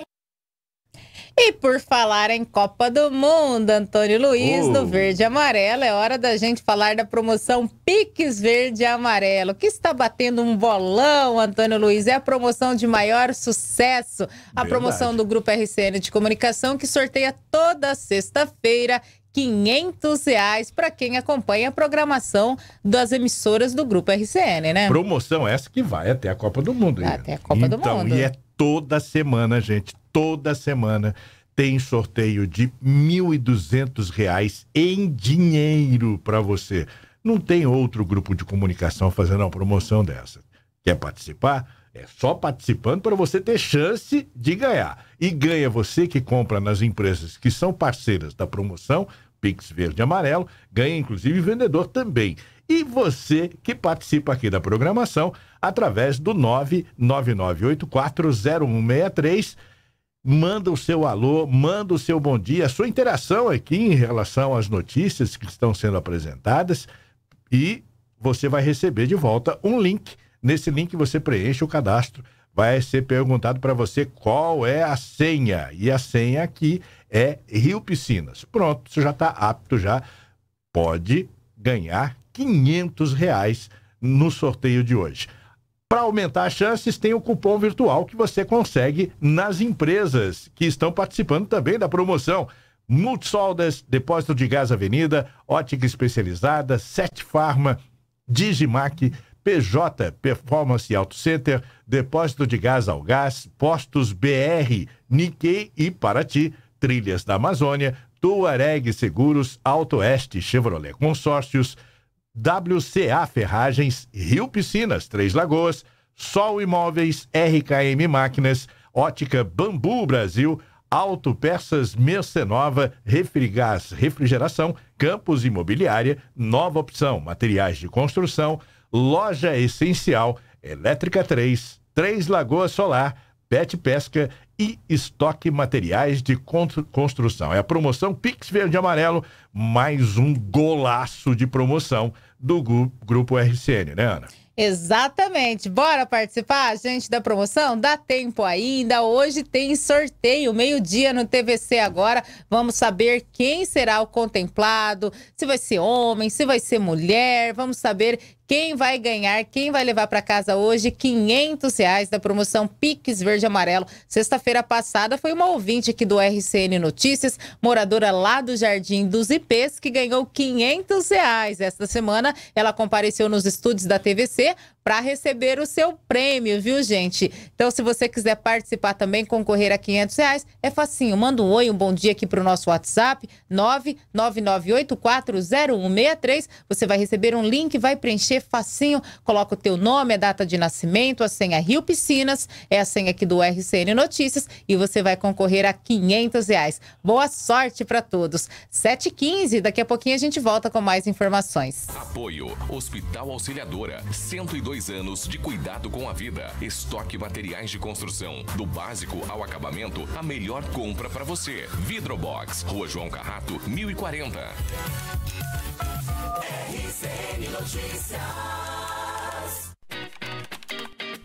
E por falar em Copa do Mundo, Antônio Luiz uh. do oh. Verde e Amarelo, é hora da gente falar da promoção Piques Verde e Amarelo, que está batendo um bolão, Antônio Luiz. É a promoção de maior sucesso. A Verdade. promoção do Grupo RCN de Comunicação, que sorteia toda sexta-feira 500 reais para quem acompanha a programação das emissoras do Grupo RCN, né? Promoção essa que vai até a Copa do Mundo. Vai até a Copa então, do Mundo. e é toda semana, gente, toda semana tem sorteio de R$ 1.200 em dinheiro para você. Não tem outro grupo de comunicação fazendo uma promoção dessa. Quer participar? É só participando para você ter chance de ganhar. E ganha você que compra nas empresas que são parceiras da promoção, Pix Verde e Amarelo, ganha inclusive vendedor também. E você que participa aqui da programação através do 999840163 manda o seu alô, manda o seu bom dia, a sua interação aqui em relação às notícias que estão sendo apresentadas e você vai receber de volta um link Nesse link você preenche o cadastro. Vai ser perguntado para você qual é a senha. E a senha aqui é Rio Piscinas. Pronto, você já está apto já. Pode ganhar 500 reais no sorteio de hoje. Para aumentar as chances, tem o cupom virtual que você consegue nas empresas que estão participando também da promoção. Multisoldas, Depósito de Gás Avenida, Ótica Especializada, Sete Farma, Digimac, PJ Performance Auto Center, Depósito de Gás ao Gás, Postos BR, Nikkei e Paraty, Trilhas da Amazônia, Tuareg Seguros, Alto Oeste, Chevrolet Consórcios, WCA Ferragens, Rio Piscinas, Três Lagoas, Sol Imóveis, RKM Máquinas, Ótica Bambu Brasil, Auto Peças Mercenova, Refrigás Refrigeração, Campos Imobiliária, Nova Opção Materiais de Construção, Loja Essencial, Elétrica 3, Três Lagoas Solar, Pet Pesca e Estoque Materiais de Construção. É a promoção Pix Verde Amarelo, mais um golaço de promoção do Grupo RCN, né, Ana? Exatamente. Bora participar, gente, da promoção? Dá tempo ainda. Hoje tem sorteio, meio-dia no TVC agora. Vamos saber quem será o contemplado, se vai ser homem, se vai ser mulher. Vamos saber quem vai ganhar, quem vai levar para casa hoje 500 reais da promoção Piques Verde Amarelo. Sexta-feira passada foi uma ouvinte aqui do RCN Notícias, moradora lá do Jardim dos IPs, que ganhou 500 reais. Esta semana ela compareceu nos estúdios da TVC para receber o seu prêmio, viu, gente? Então, se você quiser participar também, concorrer a 500 reais, é facinho. Manda um oi, um bom dia aqui para o nosso WhatsApp, 999840163. Você vai receber um link, vai preencher facinho, coloca o teu nome, a data de nascimento, a senha Rio Piscinas, é a senha aqui do RCN Notícias, e você vai concorrer a 500 reais. Boa sorte para todos. 7h15, daqui a pouquinho a gente volta com mais informações. Apoio Hospital Auxiliadora, 102 Dois anos de cuidado com a vida. Estoque materiais de construção. Do básico ao acabamento, a melhor compra para você. Vidrobox, Rua João Carrato, 1040. RCN Notícias.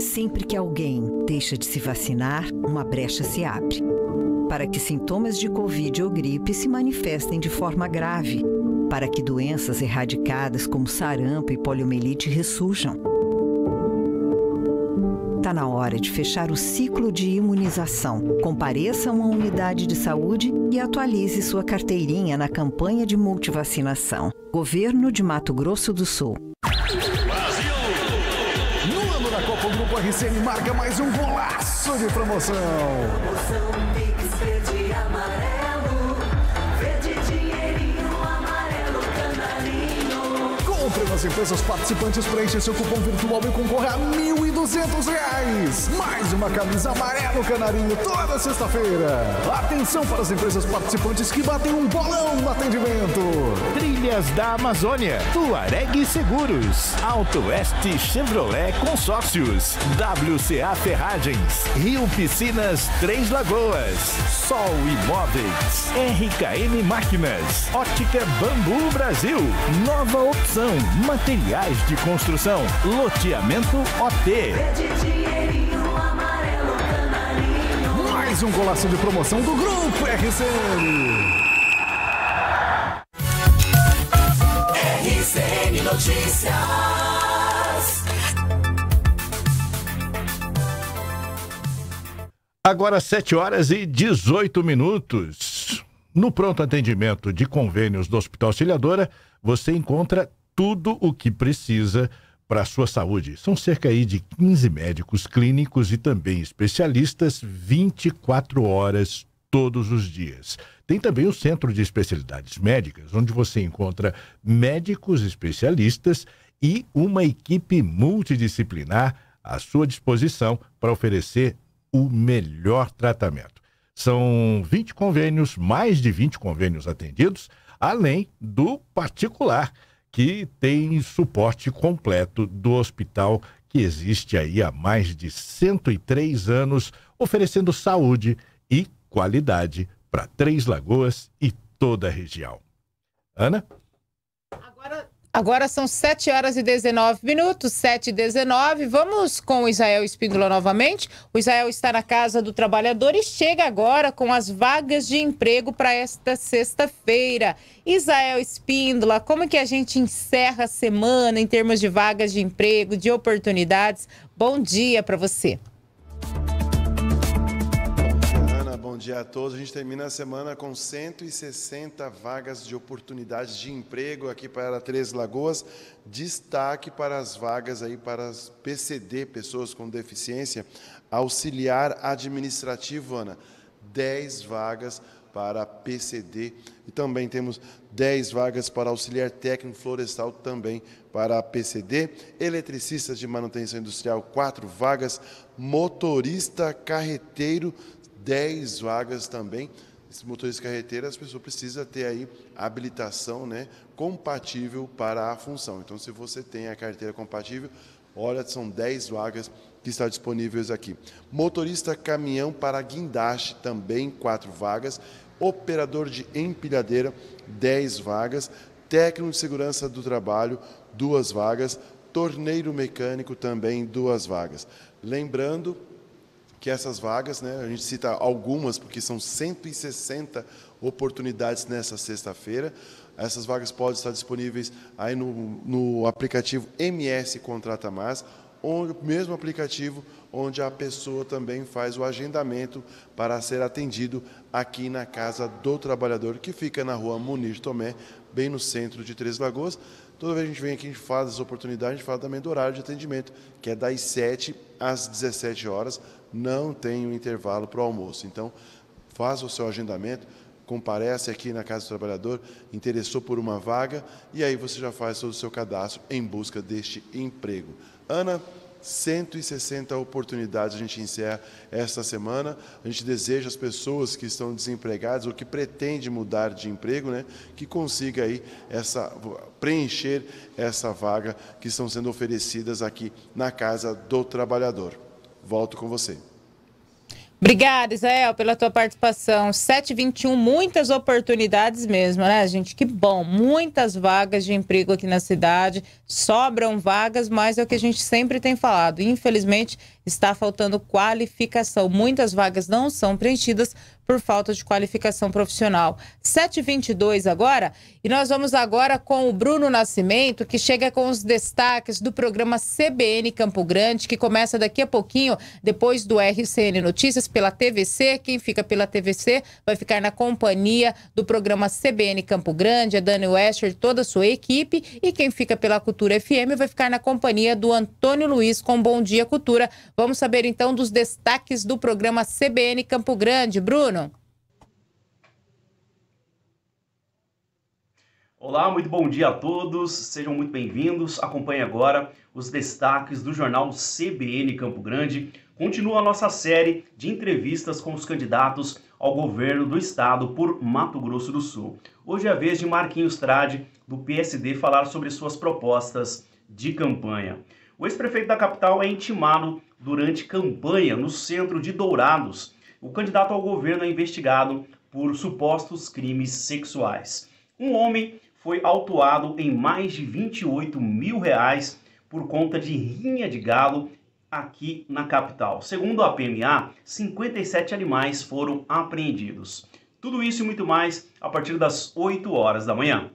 Sempre que alguém deixa de se vacinar, uma brecha se abre para que sintomas de Covid ou gripe se manifestem de forma grave, para que doenças erradicadas como sarampo e poliomielite ressurjam. Está na hora de fechar o ciclo de imunização. Compareça a uma unidade de saúde e atualize sua carteirinha na campanha de multivacinação. Governo de Mato Grosso do Sul. Brasil! No ano da Copa, o Grupo RCN marca mais um golaço de promoção. Promoção Verde e Amarelo. Verde, dinheirinho, amarelo, Compre nas empresas participantes, preencha seu cupom virtual e concorra a mil e duzentos reais. Mais uma camisa do canarinho toda sexta-feira. Atenção para as empresas participantes que batem um bolão no atendimento. Trilhas da Amazônia, Tuareg Seguros, Alto Oeste Chevrolet Consórcios, WCA Ferragens, Rio Piscinas Três Lagoas, Sol Imóveis, RKM Máquinas, Ótica Bambu Brasil, Nova Opção, Materiais de Construção, Loteamento OT. Mais um golaço de promoção do Grupo RCN. RCN Notícias. Agora 7 horas e 18 minutos. No pronto atendimento de convênios do Hospital Auxiliadora, você encontra tudo o que precisa para a sua saúde. São cerca aí de 15 médicos clínicos e também especialistas 24 horas todos os dias. Tem também o Centro de Especialidades Médicas, onde você encontra médicos especialistas e uma equipe multidisciplinar à sua disposição para oferecer o melhor tratamento. São 20 convênios, mais de 20 convênios atendidos, além do particular que tem suporte completo do hospital que existe aí há mais de 103 anos, oferecendo saúde e qualidade para Três Lagoas e toda a região. Ana? Agora Agora são 7 horas e 19 minutos, 7 e 19. Vamos com o Israel Espíndola novamente. O Israel está na Casa do Trabalhador e chega agora com as vagas de emprego para esta sexta-feira. Israel Espíndola, como que a gente encerra a semana em termos de vagas de emprego, de oportunidades? Bom dia para você. dia a todos. A gente termina a semana com 160 vagas de oportunidades de emprego aqui para Três Lagoas. Destaque para as vagas aí para as PCD, pessoas com deficiência, auxiliar administrativo, Ana. 10 vagas para PCD e também temos 10 vagas para auxiliar técnico florestal também para a PCD, eletricistas de manutenção industrial 4 vagas, motorista carreteiro 10 vagas também. Esse motorista carreteiro, as pessoas precisam ter aí habilitação né, compatível para a função. Então, se você tem a carteira compatível, olha, são 10 vagas que estão disponíveis aqui. Motorista caminhão para guindaste, também 4 vagas. Operador de empilhadeira, 10 vagas. Técnico de segurança do trabalho, 2 vagas. Torneiro mecânico, também 2 vagas. Lembrando que essas vagas, né, a gente cita algumas, porque são 160 oportunidades nessa sexta-feira. Essas vagas podem estar disponíveis aí no, no aplicativo MS Contrata Mais, onde, mesmo aplicativo onde a pessoa também faz o agendamento para ser atendido aqui na Casa do Trabalhador, que fica na rua Muniz Tomé, bem no centro de Três Lagoas. Toda vez que a gente vem aqui, a gente fala das oportunidades, a gente fala também do horário de atendimento, que é das 7 às 17 horas, não tem um intervalo para o almoço. Então, faz o seu agendamento, comparece aqui na Casa do Trabalhador, interessou por uma vaga, e aí você já faz todo o seu cadastro em busca deste emprego. Ana, 160 oportunidades a gente encerra esta semana. A gente deseja às pessoas que estão desempregadas ou que pretendem mudar de emprego, né, que consiga aí essa preencher essa vaga que estão sendo oferecidas aqui na Casa do Trabalhador. Volto com você. Obrigada, Israel, pela tua participação. 721, muitas oportunidades mesmo, né, gente? Que bom, muitas vagas de emprego aqui na cidade, sobram vagas, mas é o que a gente sempre tem falado. Infelizmente, está faltando qualificação. Muitas vagas não são preenchidas por falta de qualificação profissional. 7h22 agora, e nós vamos agora com o Bruno Nascimento, que chega com os destaques do programa CBN Campo Grande, que começa daqui a pouquinho, depois do RCN Notícias, pela TVC. Quem fica pela TVC vai ficar na companhia do programa CBN Campo Grande, a é Dani Wester, toda a sua equipe, e quem fica pela Cultura FM vai ficar na companhia do Antônio Luiz com Bom Dia Cultura. Vamos saber então dos destaques do programa CBN Campo Grande. Bruno. Olá, muito bom dia a todos, sejam muito bem-vindos. Acompanhe agora os destaques do jornal CBN Campo Grande. Continua a nossa série de entrevistas com os candidatos ao governo do estado por Mato Grosso do Sul. Hoje é a vez de Marquinhos Trade, do PSD, falar sobre suas propostas de campanha. O ex-prefeito da capital é intimado durante campanha no centro de Dourados. O candidato ao governo é investigado por supostos crimes sexuais. Um homem foi autuado em mais de 28 mil reais por conta de rinha de galo aqui na capital. Segundo a PMA, 57 animais foram apreendidos. Tudo isso e muito mais a partir das 8 horas da manhã.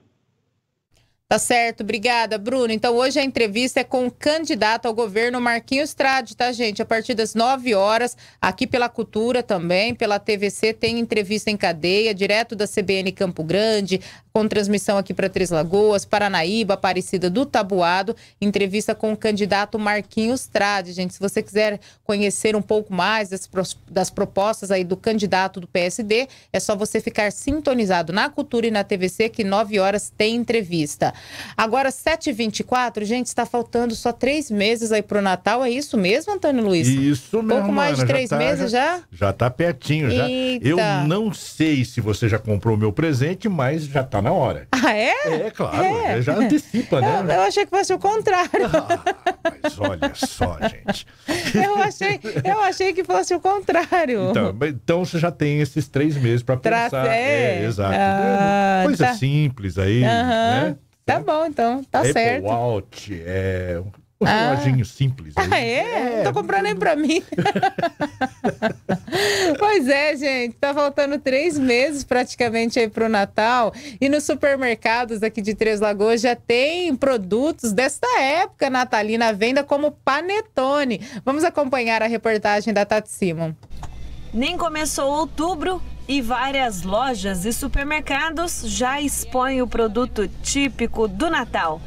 Tá certo, obrigada, Bruno. Então, hoje a entrevista é com o candidato ao governo Marquinhos Trade, tá, gente? A partir das 9 horas, aqui pela Cultura também, pela TVC, tem entrevista em cadeia, direto da CBN Campo Grande, com transmissão aqui para Três Lagoas, Paranaíba, Aparecida do Tabuado, entrevista com o candidato Marquinhos Trade. Gente, se você quiser conhecer um pouco mais das, das propostas aí do candidato do PSD, é só você ficar sintonizado na Cultura e na TVC, que 9 horas tem entrevista. Agora, 7h24, gente, está faltando só três meses aí para o Natal, é isso mesmo, Antônio Luiz? Isso mesmo. Pouco mais de três tá, meses já? Já está pertinho, já. Eita. Eu não sei se você já comprou o meu presente, mas já está na na hora. [LAUGHS] Ah, é? É, claro. É. Já antecipa, né? Eu, eu, achei que fosse o contrário. Ah, mas olha só, gente. [LAUGHS] eu, achei, eu achei que fosse o contrário. Então, então você já tem esses três meses para pensar. Tra é, exato. Ah, é, Coisa tá. simples aí, uh -huh. né? Tá bom, então. Tá Apple certo. Watch, é um ah. reloginho simples. Aí. Né? Ah, é? é? Não tô comprando nem pra mim. [LAUGHS] pois é, gente. Tá faltando três meses praticamente aí pro Natal. E nos supermercados aqui de Três Lagoas já tem produtos desta época natalina à venda, como panetone. Vamos acompanhar a reportagem da Tati Simon. Nem começou outubro e várias lojas e supermercados já expõem o produto típico do Natal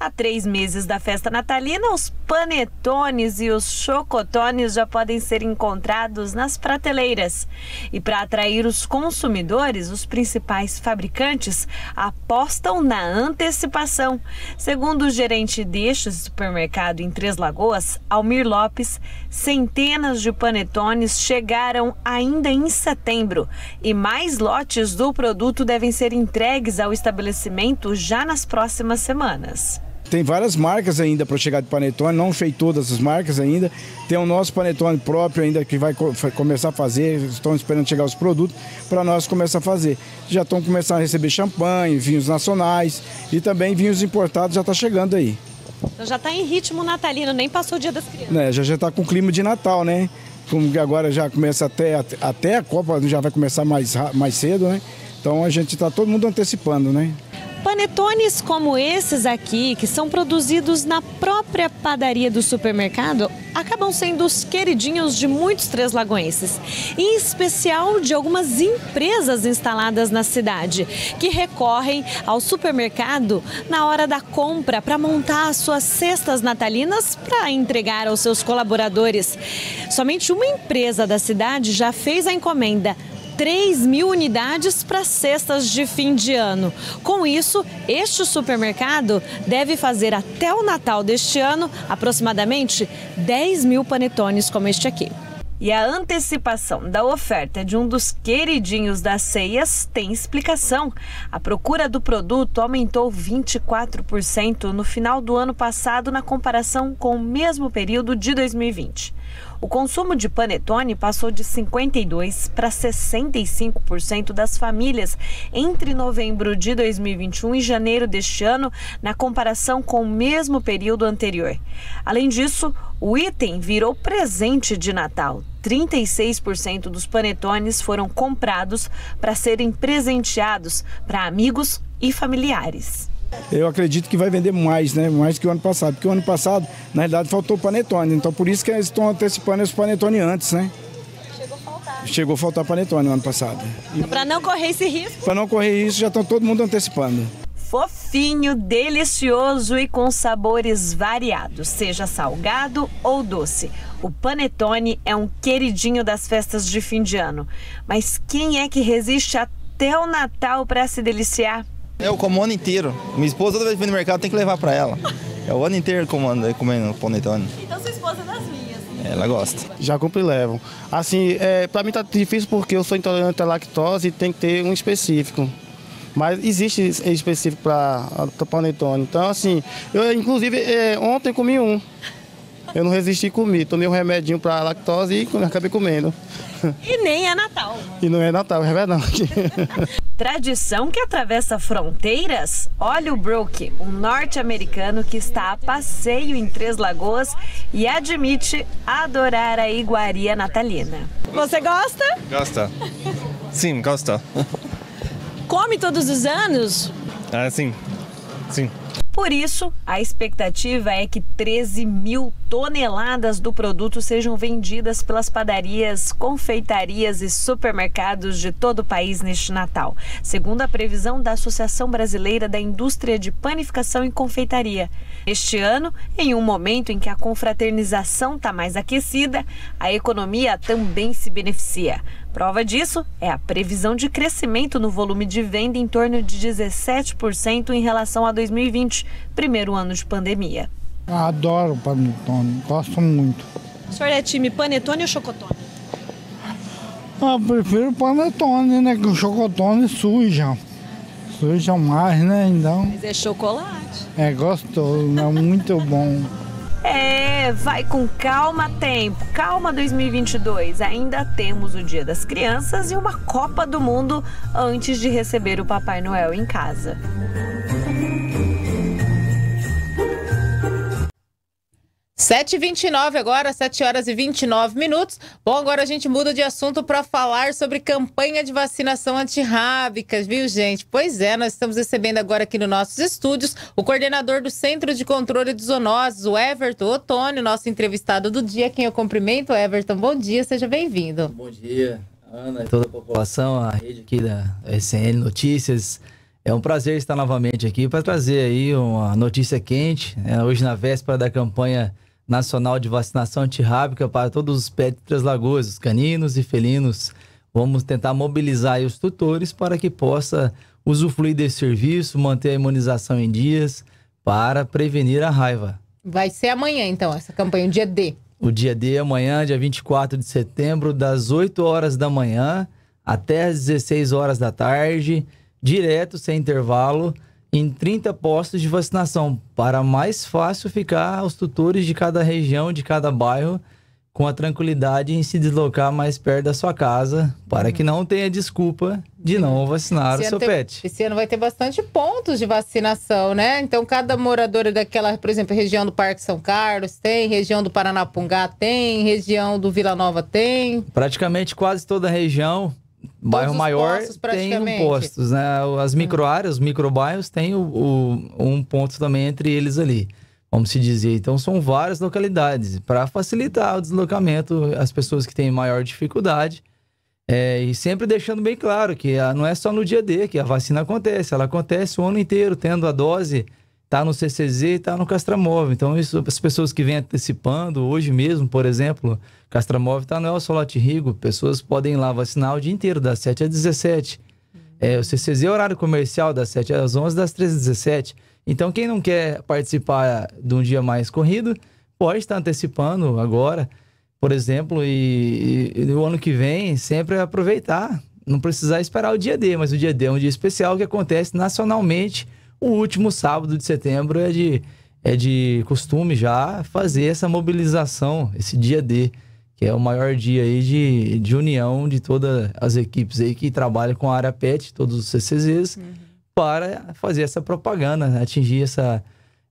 Há três meses da festa natalina, os panetones e os chocotones já podem ser encontrados nas prateleiras. E para atrair os consumidores, os principais fabricantes apostam na antecipação. Segundo o gerente deste supermercado em Três Lagoas, Almir Lopes, centenas de panetones chegaram ainda em setembro e mais lotes do produto devem ser entregues ao estabelecimento já nas próximas semanas. Tem várias marcas ainda para chegar de panetone, não fez todas as marcas ainda. Tem o nosso panetone próprio ainda que vai começar a fazer, estão esperando chegar os produtos para nós começar a fazer. Já estão começando a receber champanhe, vinhos nacionais e também vinhos importados já está chegando aí. Então já está em ritmo natalino, nem passou o dia das crianças. É, já está com clima de Natal, né? Como agora já começa até, até a Copa, já vai começar mais, mais cedo, né? Então a gente está todo mundo antecipando, né? Panetones como esses aqui, que são produzidos na própria padaria do supermercado, acabam sendo os queridinhos de muitos translagoenses, em especial de algumas empresas instaladas na cidade, que recorrem ao supermercado na hora da compra para montar as suas cestas natalinas para entregar aos seus colaboradores. Somente uma empresa da cidade já fez a encomenda 3 mil unidades para cestas de fim de ano. Com isso, este supermercado deve fazer até o Natal deste ano aproximadamente 10 mil panetones como este aqui. E a antecipação da oferta de um dos queridinhos das ceias tem explicação. A procura do produto aumentou 24% no final do ano passado na comparação com o mesmo período de 2020 o consumo de panetone passou de 52% para 65% das famílias entre novembro de 2021 e janeiro deste ano, na comparação com o mesmo período anterior. Além disso, o item virou presente de Natal. 36% dos panetones foram comprados para serem presenteados para amigos e familiares. Eu acredito que vai vender mais, né? Mais que o ano passado. Porque o ano passado, na realidade, faltou panetone. Então, por isso que eles estão antecipando esse panetone antes, né? Chegou a faltar. panetone no ano passado. para não correr esse risco? Para não correr isso, já estão todo mundo antecipando fofinho, delicioso e com sabores variados, seja salgado ou doce. O panetone é um queridinho das festas de fim de ano. Mas quem é que resiste até o Natal para se deliciar? Eu como o ano inteiro. Minha esposa, toda vez que vem no mercado, tem que levar para ela. É o ano inteiro comendo, comendo panetone. Então sua esposa é das minhas. Né? Ela gosta. Já compro e levo. Assim, é, para mim tá difícil porque eu sou intolerante à lactose e tem que ter um específico. Mas existe específico para panetone. Então, assim, eu inclusive é, ontem comi um. Eu não resisti e comi. Tomei um remedinho para lactose e acabei comendo. E nem é Natal. E não é Natal, é verdade. Tradição que atravessa fronteiras? Olha o Brook, um norte-americano que está a passeio em Três Lagoas e admite adorar a iguaria natalina. Você gosta? Gosta. Sim, gosta. Come todos os anos? Ah, sim. Sim. Por isso, a expectativa é que 13 mil toneladas do produto sejam vendidas pelas padarias, confeitarias e supermercados de todo o país neste Natal, segundo a previsão da Associação Brasileira da Indústria de Panificação e Confeitaria. Este ano, em um momento em que a confraternização está mais aquecida, a economia também se beneficia. Prova disso é a previsão de crescimento no volume de venda em torno de 17% em relação a 2020, primeiro ano de pandemia. adoro panetone, gosto muito. O senhor é time panetone ou chocotone? Eu prefiro panetone, né? Que o chocotone suja. Suja mais, né? Então. Mas é chocolate. É gostoso, é muito bom. É, vai com calma tempo. Calma 2022. Ainda temos o Dia das Crianças e uma Copa do Mundo antes de receber o Papai Noel em casa. 7h29 agora, 7 horas e 29 minutos. Bom, agora a gente muda de assunto para falar sobre campanha de vacinação antirrábica, viu, gente? Pois é, nós estamos recebendo agora aqui nos nossos estúdios o coordenador do Centro de Controle de Zoonoses, o Everton Otônio, nosso entrevistado do dia, quem eu cumprimento. Everton, bom dia, seja bem-vindo. Bom dia, Ana, e toda a população, a rede aqui da SN Notícias. É um prazer estar novamente aqui para trazer aí uma notícia quente. Né? Hoje, na véspera da campanha nacional de vacinação antirrábica para todos os pets das lagoas, os caninos e felinos. Vamos tentar mobilizar os tutores para que possa usufruir desse serviço, manter a imunização em dias para prevenir a raiva. Vai ser amanhã, então, essa campanha, o dia D. O dia D é amanhã, dia 24 de setembro, das 8 horas da manhã até as 16 horas da tarde, direto, sem intervalo em 30 postos de vacinação, para mais fácil ficar os tutores de cada região, de cada bairro, com a tranquilidade em se deslocar mais perto da sua casa, para que não tenha desculpa de não uhum. vacinar esse o seu tem, pet. Esse ano vai ter bastante pontos de vacinação, né? Então, cada morador daquela, por exemplo, região do Parque São Carlos tem, região do Paranapungá tem, região do Vila Nova tem. Praticamente quase toda a região Bairro maior postos, tem um postos, né? As hum. microáreas, os microbairros têm o, o, um ponto também entre eles ali, vamos se dizer. Então são várias localidades para facilitar o deslocamento as pessoas que têm maior dificuldade. É, e sempre deixando bem claro que a, não é só no dia D que a vacina acontece, ela acontece o ano inteiro, tendo a dose tá no CCZ e tá no Castramóvel. Então, isso, as pessoas que vêm antecipando, hoje mesmo, por exemplo, Castramóvel tá no El Solote Rigo, pessoas podem ir lá vacinar o dia inteiro, das 7 às 17. Uhum. É, o CCZ é horário comercial, das 7 às 11, das 13 às 17. Então, quem não quer participar de um dia mais corrido, pode estar antecipando agora, por exemplo, e, e, e no ano que vem, sempre aproveitar. Não precisar esperar o dia D, mas o dia D é um dia especial que acontece nacionalmente o último sábado de setembro é de, é de costume já fazer essa mobilização, esse dia D, que é o maior dia aí de, de união de todas as equipes aí que trabalham com a área PET, todos os CCZs, uhum. para fazer essa propaganda, né? atingir essa,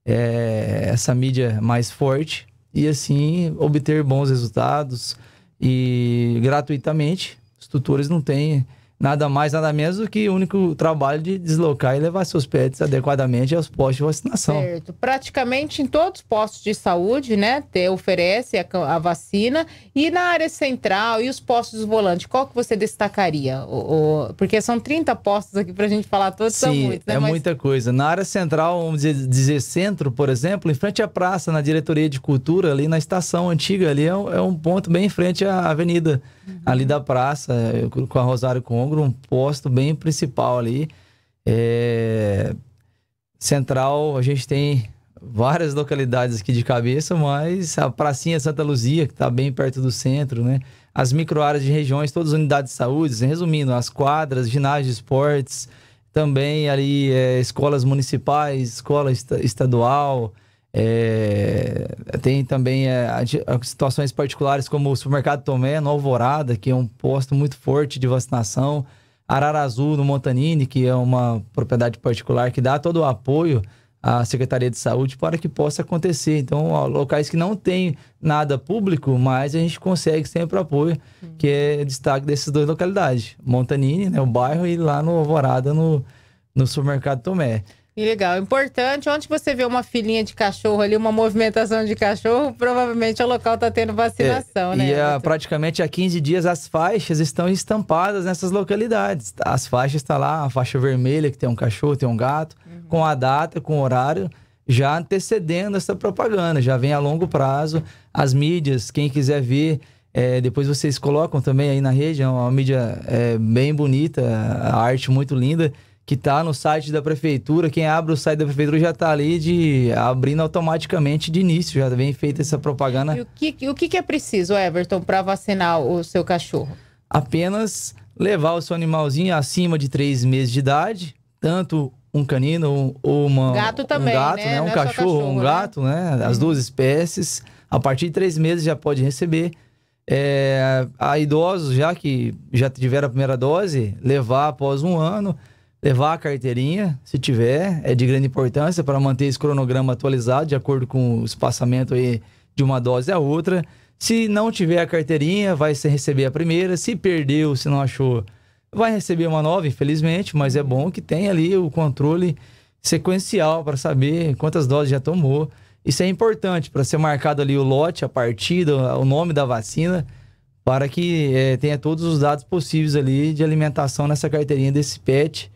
é, essa mídia mais forte e assim obter bons resultados e gratuitamente. Os tutores não têm nada mais, nada menos do que o único trabalho de deslocar e levar seus pets adequadamente aos postos de vacinação. Certo. Praticamente em todos os postos de saúde, né, te, oferece a, a, vacina. E na área central e os postos volantes, qual que você destacaria? O, o, porque são 30 postos aqui para a gente falar todos, Sim, são muitos, né? é Mas... muita coisa. Na área central, vamos dizer, dizer, centro, por exemplo, em frente à praça, na diretoria de cultura, ali na estação antiga, ali é um, é um ponto bem em frente à avenida uhum. ali da praça, com a Rosário Congro, um posto bem principal ali. É... Central, a gente tem várias localidades aqui de cabeça, mas a pracinha Santa Luzia, que está bem perto do centro, né? As microáreas de regiões, todas as unidades de saúde, assim, resumindo, as quadras, ginásios de esportes, também ali é, escolas municipais, escola est estadual, é, tem também é, situações particulares como o supermercado Tomé, no Alvorada, que é um posto muito forte de vacinação. Arara Azul, no Montanini, que é uma propriedade particular que dá todo o apoio à Secretaria de Saúde para que possa acontecer. Então, ó, locais que não tem nada público, mas a gente consegue sempre o apoio, hum. que é destaque dessas duas localidades. Montanini, né, o bairro, e lá no Alvorada, no, no supermercado Tomé. Que legal. Importante, onde você vê uma filhinha de cachorro ali, uma movimentação de cachorro, provavelmente o local está tendo vacinação, é, né? E é a, praticamente há 15 dias as faixas estão estampadas nessas localidades. Tá? As faixas estão tá lá, a faixa vermelha, que tem um cachorro, tem um gato, uhum. com a data, com o horário, já antecedendo essa propaganda, já vem a longo prazo. As mídias, quem quiser ver, é, depois vocês colocam também aí na rede, é uma mídia é, bem bonita, a arte muito linda que está no site da prefeitura. Quem abre o site da prefeitura já está ali de abrindo automaticamente de início, já vem feita essa propaganda. E o que, o que é preciso, Everton, para vacinar o seu cachorro? Apenas levar o seu animalzinho acima de três meses de idade, tanto um canino ou uma, gato também, um gato, né? né? Um cachorro, é cachorro, um né? gato, né? né? As uhum. duas espécies. A partir de três meses já pode receber. É, a idosos já que já tiveram a primeira dose, levar após um ano levar a carteirinha, se tiver, é de grande importância para manter esse cronograma atualizado, de acordo com o espaçamento aí de uma dose a outra. Se não tiver a carteirinha, vai receber a primeira. Se perdeu, se não achou, vai receber uma nova, infelizmente, mas é bom que tenha ali o controle sequencial para saber quantas doses já tomou. Isso é importante para ser marcado ali o lote, a partida, o nome da vacina, para que é, tenha todos os dados possíveis ali de alimentação nessa carteirinha desse PET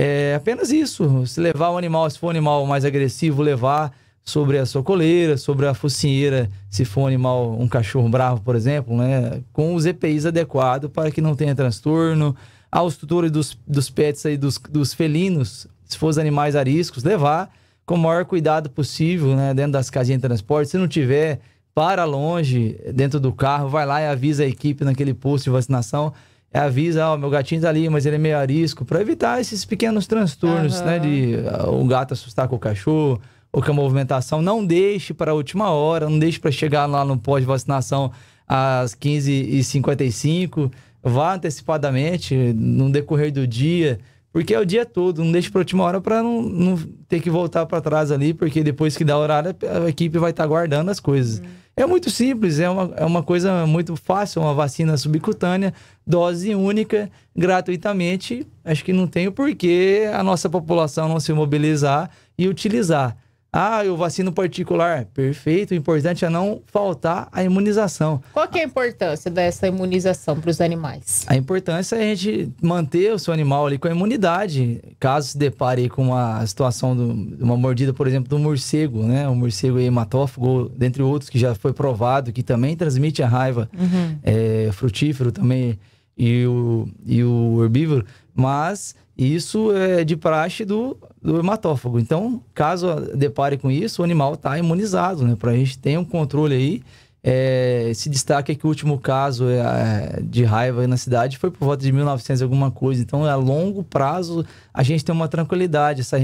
é apenas isso. Se levar o animal, se for um animal mais agressivo, levar sobre a sua coleira, sobre a focinheira, se for um animal, um cachorro bravo, por exemplo, né? Com os EPIs adequados para que não tenha transtorno. Aos ah, tutores dos, dos pets aí, dos, dos felinos, se for os animais ariscos, levar com o maior cuidado possível, né? Dentro das casinhas de transporte. Se não tiver, para longe, dentro do carro, vai lá e avisa a equipe naquele posto de vacinação é, avisa, ó, oh, meu gatinho tá ali, mas ele é meio arisco, para evitar esses pequenos transtornos, uhum. né? De ah, o gato assustar com o cachorro, ou que a movimentação. Não deixe para a última hora, não deixe para chegar lá no pós-vacinação às 15h55. Vá antecipadamente, no decorrer do dia porque é o dia todo, não deixa para última hora para não, não, ter que voltar para trás ali, porque depois que dá horário, a equipe vai estar tá guardando as coisas. Uhum. É muito simples, é uma, é uma coisa muito fácil, uma vacina subcutânea, dose única, gratuitamente. Acho que não tem o porquê a nossa população não se mobilizar e utilizar. Ah, eu vacino particular. Perfeito. O importante é não faltar a imunização. Qual que é a importância dessa imunização para os animais? A importância é a gente manter o seu animal ali com a imunidade. Caso se depare com uma situação de uma mordida, por exemplo, do morcego, né? O morcego hematófago, dentre outros que já foi provado, que também transmite a raiva. Uhum. É, frutífero também e o, e o herbívoro. Mas e isso é de praxe do, do hematófago. Então, caso depare com isso, o animal está imunizado, né? Para a gente ter um controle aí. É, se destaca que o último caso é, de raiva na cidade foi por volta de 1900 alguma coisa. Então, é a longo prazo, a gente tem uma tranquilidade, essa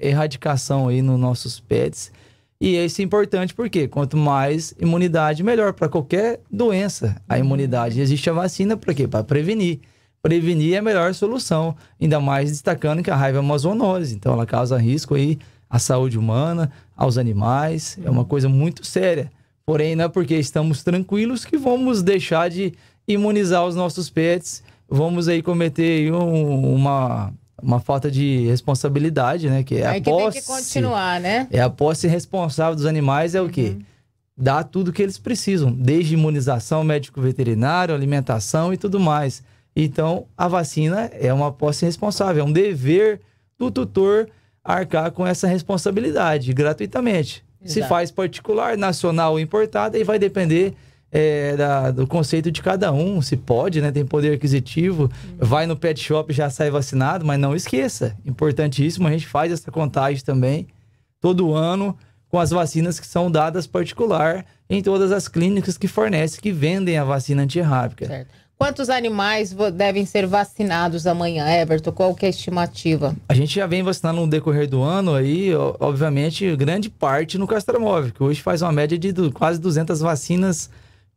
erradicação aí nos nossos pets. E isso é importante porque quanto mais imunidade, melhor para qualquer doença. A imunidade existe a vacina para quê? Para prevenir prevenir é a melhor solução, ainda mais destacando que a raiva é uma zoonose, então ela causa risco aí à saúde humana, aos animais, é uma coisa muito séria. Porém, não é porque estamos tranquilos que vamos deixar de imunizar os nossos pets, vamos aí cometer um, uma uma falta de responsabilidade, né? Que é, é a que posse. Tem que continuar, né? É a posse responsável dos animais é o quê? Uhum. Dar tudo que eles precisam, desde imunização, médico veterinário, alimentação e tudo mais. Então, a vacina é uma posse responsável, é um dever do tutor arcar com essa responsabilidade gratuitamente. Exato. Se faz particular, nacional ou importada, e vai depender é, da, do conceito de cada um, se pode, né? Tem poder aquisitivo, uhum. vai no pet shop já sai vacinado, mas não esqueça, importantíssimo, a gente faz essa contagem também todo ano com as vacinas que são dadas particular em todas as clínicas que fornecem, que vendem a vacina antirrábica. Certo. Quantos animais devem ser vacinados amanhã, Everton? Qual que é a estimativa? A gente já vem vacinando no decorrer do ano aí, obviamente, grande parte no castramóvel, que hoje faz uma média de quase 200 vacinas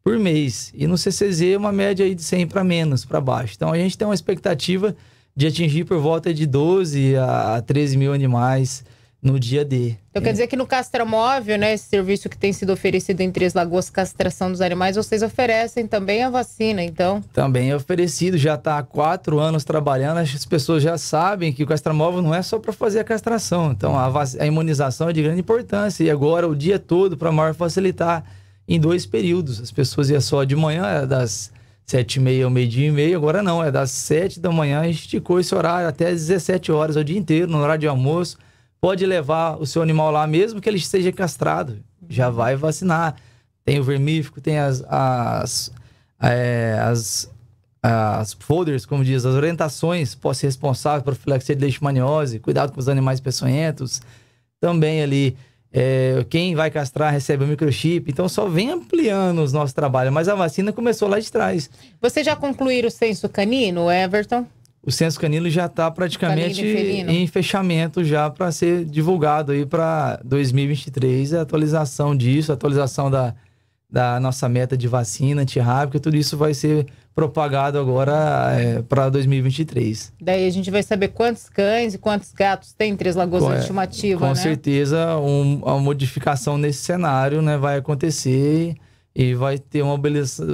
por mês. E no CCZ, uma média aí de 100 para menos, para baixo. Então, a gente tem uma expectativa de atingir por volta de 12 a 13 mil animais no dia D. Então é. quer dizer que no castramóvel, né, esse serviço que tem sido oferecido em Três Lagoas, castração dos animais, vocês oferecem também a vacina, então? Também é oferecido, já está há quatro anos trabalhando, as pessoas já sabem que o castramóvel não é só para fazer a castração, então a, a, imunização é de grande importância, e agora o dia todo para maior facilitar em dois períodos, as pessoas iam só de manhã, é das sete e meia ao meio-dia e meio, agora não, é das sete da manhã, esticou esse horário até às 17 horas, é o dia inteiro, no horário de almoço, Pode levar o seu animal lá mesmo que ele esteja castrado. Já uhum. vai vacinar. Tem o vermífico, tem as, as, é, as, as folders, como diz, as orientações. Posse responsável, profilaxia de leishmaniose, cuidado com os animais peçonhentos. Também ali, é, quem vai castrar recebe o microchip. Então, só vem ampliando os nossos trabalhos. Mas a vacina começou lá de trás. Você já concluíram o censo canino, Everton? o censo canino já está praticamente em fechamento já para ser divulgado aí para 2023, a atualização disso, a atualização da, da nossa meta de vacina antirrábica, tudo isso vai ser propagado agora é, para 2023. Daí a gente vai saber quantos cães e quantos gatos tem em Três Lagoas com, estimativa, é? Com né? certeza, um, uma modificação nesse cenário né, vai acontecer e vai ter uma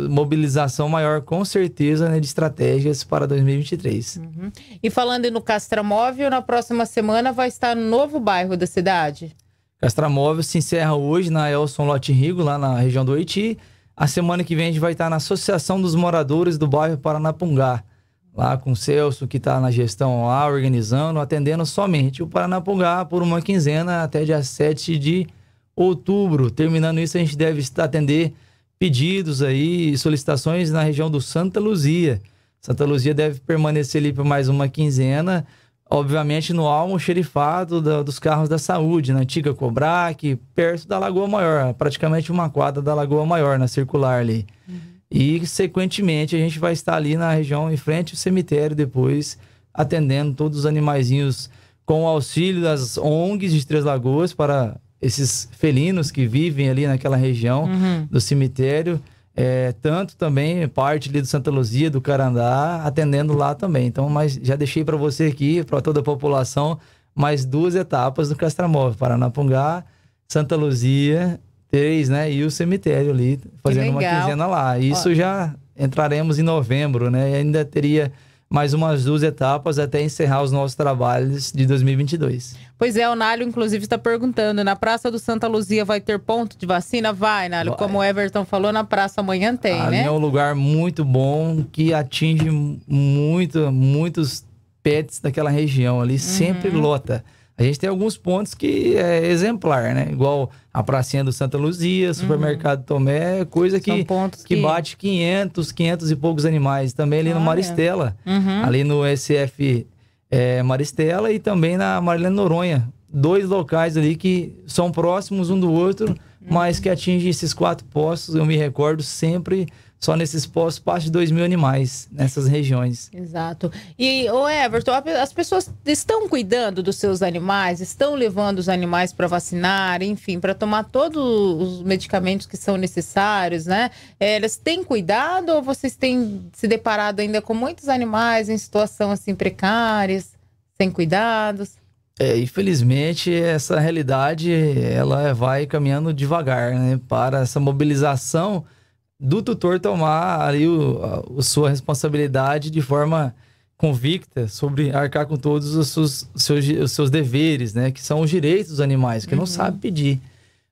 mobilização maior, com certeza, né, de estratégias para 2023. Uhum. E falando no Castramóvel, na próxima semana vai estar no novo bairro da cidade? Castramóvel se encerra hoje na Elson Lote Rigo, lá na região do Haiti. A semana que vem a gente vai estar na Associação dos Moradores do Bairro Paranapungá, lá com o Celso, que está na gestão lá, organizando, atendendo somente o Paranapungá por uma quinzena até dia 7 de outubro. Terminando isso, a gente deve atender pedidos aí, solicitações na região do Santa Luzia. Santa Luzia deve permanecer ali por mais uma quinzena, obviamente no almoxerifado da, dos carros da saúde, na né? antiga Cobrac, perto da Lagoa Maior, praticamente uma quadra da Lagoa Maior, na circular ali. Uhum. E, sequentemente, a gente vai estar ali na região em frente ao cemitério depois, atendendo todos os animaizinhos com o auxílio das ONGs de Três Lagoas para esses felinos que vivem ali naquela região uhum. do cemitério. É, tanto também parte ali do Santa Luzia, do Carandá, atendendo lá também. Então, mas já deixei para você aqui, para toda a população, mais duas etapas do Castramóvel, Paranapungá, Santa Luzia, três, né? E o cemitério ali, fazendo uma quinzena lá. Isso Ó. já entraremos em novembro, né? E ainda teria mais umas duas etapas até encerrar os nossos trabalhos de 2022. Pois é, o Nálio, inclusive, está perguntando: na Praça do Santa Luzia vai ter ponto de vacina? Vai, Nálio. Vai. Como o Everton falou, na praça amanhã tem, Ali né? É um lugar muito bom que atinge muito, muitos pets daquela região ali. Uhum. Sempre lota a gente tem alguns pontos que é exemplar, né? Igual a pracinha do Santa Luzia, supermercado uhum. Tomé, coisa que, que, que, bate 500, 500 e poucos animais. Também ali ah, no Maristela, é. uhum. ali no SF é, Maristela e também na Marilene Noronha. Dois locais ali que são próximos um do outro, uhum. mas que atingem esses quatro postos. Eu me recordo sempre só nesses postos parte de 2 mil animais nessas regiões. Exato. E, ô Everton, as pessoas estão cuidando dos seus animais, estão levando os animais para vacinar, enfim, para tomar todos os medicamentos que são necessários, né? É, elas têm cuidado ou vocês têm se deparado ainda com muitos animais em situação assim precárias, sem cuidados? É, infelizmente, essa realidade ela vai caminhando devagar, né? Para essa mobilização do tutor tomar ali o, a, a sua responsabilidade de forma convicta sobre arcar com todos os seus, seus, os seus deveres, né? Que são os direitos dos animais, que uhum. não sabe pedir.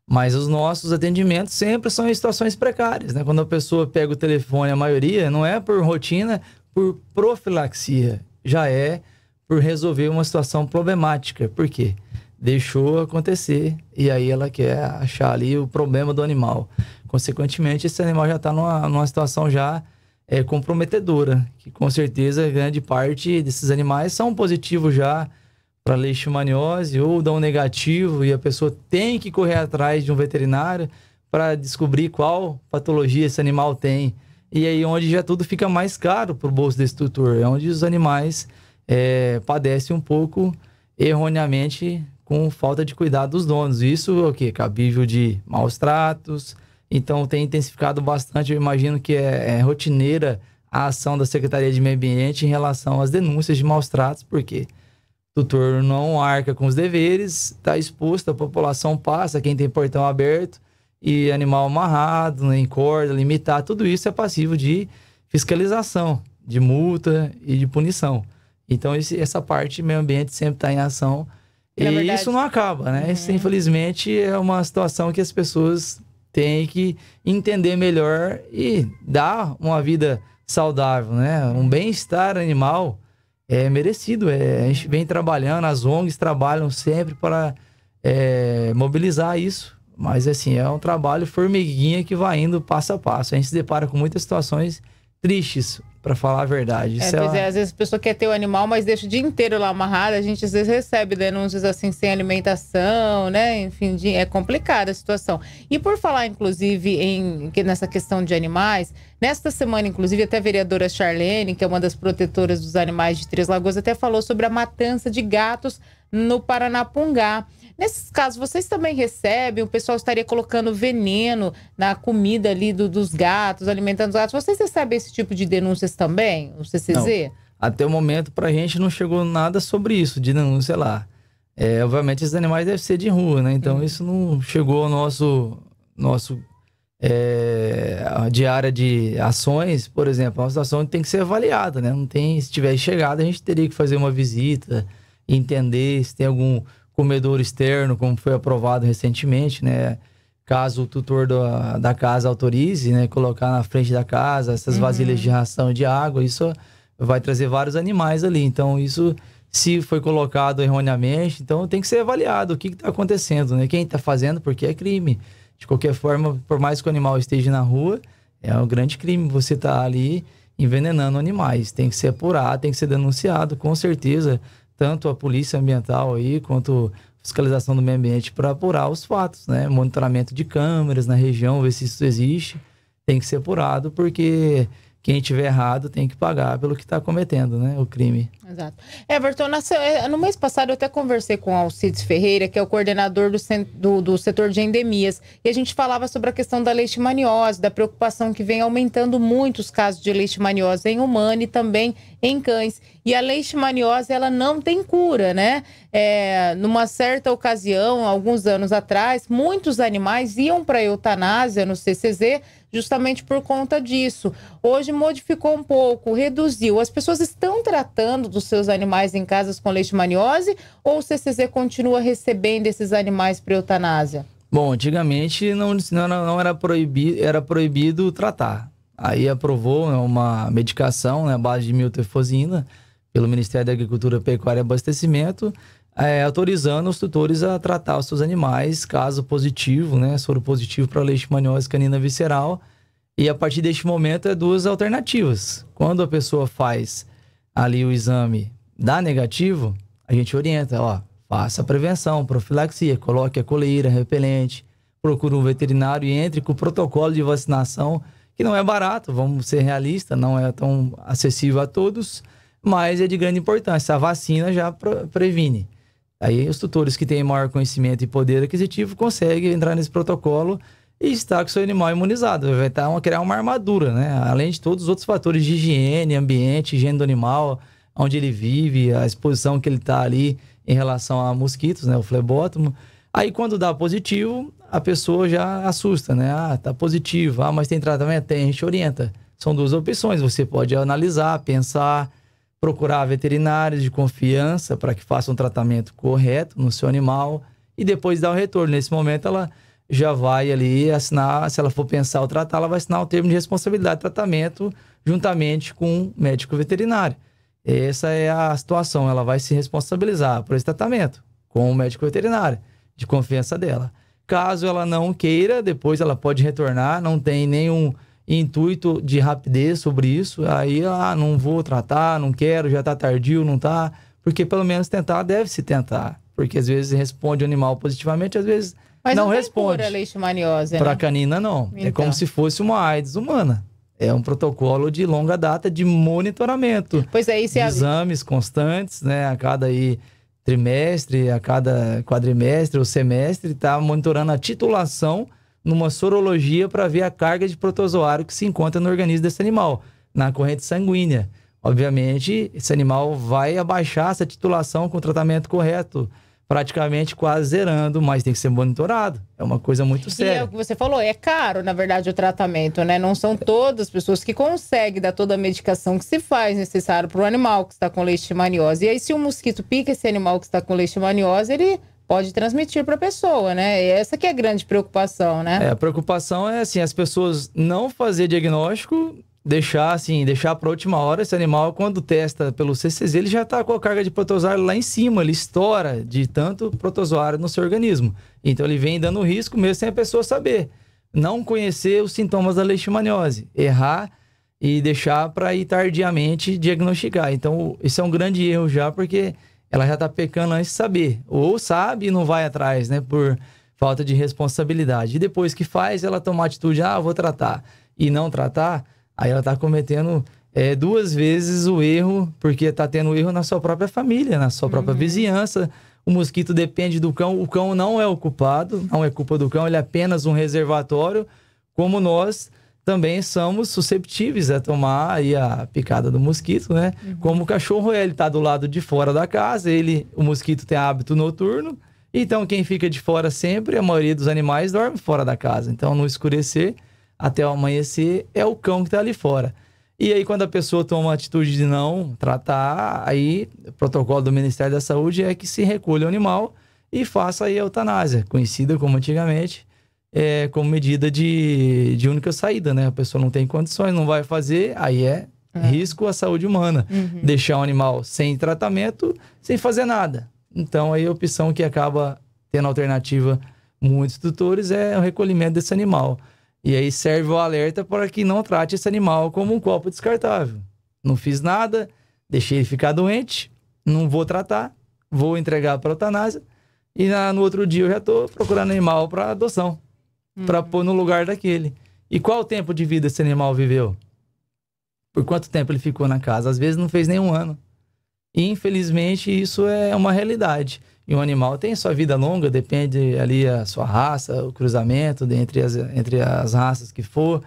Mas os nossos atendimentos sempre são em situações precárias, né? Quando a pessoa pega o telefone, a maioria não é por rotina, por profilaxia, já é por resolver uma situação problemática. Por quê? Deixou acontecer e aí ela quer achar ali o problema do animal. Consequentemente, esse animal já está numa, numa situação já é, comprometedora, que com certeza grande parte desses animais são positivos já para leishmaniose ou dão negativo e a pessoa tem que correr atrás de um veterinário para descobrir qual patologia esse animal tem. E aí onde já tudo fica mais caro para o bolso desse tutor, é onde os animais é, padecem um pouco erroneamente com falta de cuidado dos donos. Isso é o que? Cabível de maus tratos, então tem intensificado bastante, eu imagino que é, é rotineira a ação da Secretaria de Meio Ambiente em relação às denúncias de maus tratos, porque o tutor não arca com os deveres, está exposto, a população passa, quem tem portão aberto e animal amarrado, né, em corda, limitar, tudo isso é passivo de fiscalização, de multa e de punição. Então, esse, essa parte meio ambiente sempre está em ação. É e isso não acaba, né? Uhum. Isso, infelizmente, é uma situação que as pessoas tem que entender melhor e dar uma vida saudável, né? Um bem-estar animal é merecido. É, a gente vem trabalhando, as ONGs trabalham sempre para é, mobilizar isso. Mas, assim, é um trabalho formiguinha que vai indo passo a passo. A gente se depara com muitas situações tristes para falar a verdade. É, é, às vezes a pessoa quer ter o animal, mas deixa o dia inteiro lá amarrado. A gente às vezes recebe denúncias assim, sem alimentação, né? Enfim, de... é complicada a situação. E por falar, inclusive, em nessa questão de animais, nesta semana, inclusive, até a vereadora Charlene, que é uma das protetoras dos animais de Três Lagoas, até falou sobre a matança de gatos no Paranapungá. Nesses casos, vocês também recebem, o pessoal estaria colocando veneno na comida ali do, dos gatos, alimentando os gatos. Vocês recebem esse tipo de denúncias também, o CCZ? Não. Até o momento, para a gente não chegou nada sobre isso, de denúncia lá. É, obviamente, esses animais devem ser de rua, né? Então, hum. isso não chegou ao nosso, nosso é, diária de ações, por exemplo. É uma situação que tem que ser avaliada, né? Não tem, se tivesse chegado, a gente teria que fazer uma visita, entender se tem algum comedor externo, como foi aprovado recentemente, né? Caso o tutor da, da casa autorize, né? Colocar na frente da casa essas uhum. vasilhas de ração de água, isso vai trazer vários animais ali. Então, isso se foi colocado erroneamente, então tem que ser avaliado o que está acontecendo, né? Quem está fazendo, porque é crime. De qualquer forma, por mais que o animal esteja na rua, é um grande crime você estar tá ali envenenando animais. Tem que ser apurado, tem que ser denunciado, com certeza tanto a polícia ambiental aí quanto fiscalização do meio ambiente para apurar os fatos, né? Monitoramento de câmeras na região, ver se isso existe, tem que ser apurado, porque quem tiver errado tem que pagar pelo que está cometendo, né? O crime. Exato. Everton, eh, no mês passado eu até conversei com Alcides Ferreira, que é o coordenador do, do, do setor de endemias, e a gente falava sobre a questão da leishmaniose, da preocupação que vem aumentando muito os casos de leishmaniose em humano e também em cães. E a leishmaniose, ela não tem cura, né? É, numa certa ocasião, alguns anos atrás, muitos animais iam para a eutanásia no CCZ justamente por conta disso. Hoje modificou um pouco, reduziu. As pessoas estão tratando dos seus animais em casas com leishmaniose ou o CCZ continua recebendo esses animais para eutanásia? Bom, antigamente não, não, era, proibido, era proibido tratar. Aí aprovou né, uma medicação, né, base de miltefosina, pelo Ministério da Agricultura, Pecuária e Abastecimento, é, autorizando os tutores a tratar os seus animais, caso positivo, né? Soro positivo para leishmaniose canina visceral. E a partir deste momento é duas alternativas. Quando a pessoa faz ali o exame dá negativo, a gente orienta, ó, faça a prevenção, profilaxia, coloque a coleira, repelente, procure um veterinário e entre com o protocolo de vacinação, que não é barato, vamos ser realistas, não é tão acessível a todos, mas é de grande importância. A vacina já previne. Aí os tutores que têm maior conhecimento e poder aquisitivo conseguem entrar nesse protocolo e estar com seu animal imunizado. Vai estar tá uma, criar uma armadura, né? Além de todos os outros fatores de higiene, ambiente, higiene do animal, onde ele vive, a exposição que ele está ali em relação a mosquitos, né? O flebótomo. Aí quando dá positivo, a pessoa já assusta, né? Ah, tá positivo. Ah, mas tem tratamento? Tem, a gente orienta. São duas opções. Você pode analisar, pensar procurar veterinários de confiança para que façam um tratamento correto no seu animal e depois dar o retorno. Nesse momento, ela já vai ali assinar, se ela for pensar ou tratar, ela vai assinar o termo de responsabilidade de tratamento juntamente com o médico veterinário. Essa é a situação, ela vai se responsabilizar por esse tratamento com o médico veterinário, de confiança dela. Caso ela não queira, depois ela pode retornar, não tem nenhum intuito de rapidez sobre isso. Aí, ah, não vou tratar, não quero, já tá tardio, não tá. Porque pelo menos tentar deve-se tentar. Porque às vezes responde o animal positivamente, às vezes Mas não, não responde. Mas leishmaniose, Para né? canina, não. É então. É como se fosse uma AIDS humana. É um protocolo de longa data de monitoramento. Pois é, isso é... Exames constantes, né? A cada aí trimestre, a cada quadrimestre ou semestre, tá monitorando a titulação numa sorologia para ver a carga de protozoário que se encontra no organismo desse animal, na corrente sanguínea. Obviamente, esse animal vai abaixar essa titulação com o tratamento correto, praticamente quase zerando, mas tem que ser monitorado. É uma coisa muito séria. E é o que você falou, é caro, na verdade, o tratamento, né? Não são todas as pessoas que conseguem dar toda a medicação que se faz necessário para o animal que está com leishmaniose. E aí, se um mosquito pica esse animal que está com leishmaniose, ele pode transmitir para a pessoa, né? E essa que é a grande preocupação, né? É, a preocupação é assim, as pessoas não fazer diagnóstico, deixar assim, deixar para última hora esse animal quando testa pelo CCZ, ele já está com a carga de protozoário lá em cima, ele estoura de tanto protozoário no seu organismo. Então ele vem dando risco mesmo sem a pessoa saber. Não conhecer os sintomas da leishmaniose, errar e deixar para ir tardiamente diagnosticar. Então, isso é um grande erro já, porque ela já tá pecando antes de saber. Ou sabe e não vai atrás, né? Por falta de responsabilidade. E depois que faz, ela toma atitude, ah, vou tratar. E não tratar, aí ela tá cometendo é, duas vezes o erro, porque tá tendo erro na sua própria família, na sua própria uhum. vizinhança. O mosquito depende do cão. O cão não é o culpado, não é culpa do cão, ele é apenas um reservatório, como nós também somos susceptíveis a tomar aí a picada do mosquito, né? Uhum. Como o cachorro é, ele tá do lado de fora da casa, ele, o mosquito tem hábito noturno, então quem fica de fora sempre, a maioria dos animais dorme fora da casa. Então no escurecer até o amanhecer é o cão que tá ali fora. E aí quando a pessoa toma a atitude de não tratar, aí o protocolo do Ministério da Saúde é que se recolha o animal e faça aí a eutanásia, conhecida como antigamente é, como medida de, de única saída, né? A pessoa não tem condições, não vai fazer, aí é, é. risco à saúde humana. Uhum. Deixar um animal sem tratamento, sem fazer nada. Então, aí a opção que acaba tendo alternativa muitos tutores é o recolhimento desse animal. E aí serve o alerta para que não trate esse animal como um copo descartável. Não fiz nada, deixei ele ficar doente, não vou tratar, vou entregar para a eutanásia e na, no outro dia eu já estou procurando animal para adoção uhum. para pôr no lugar daquele. E qual o tempo de vida esse animal viveu? Por quanto tempo ele ficou na casa? Às vezes não fez nenhum ano. E, infelizmente, isso é uma realidade. E um animal tem sua vida longa, depende ali a sua raça, o cruzamento entre as, entre as raças que for.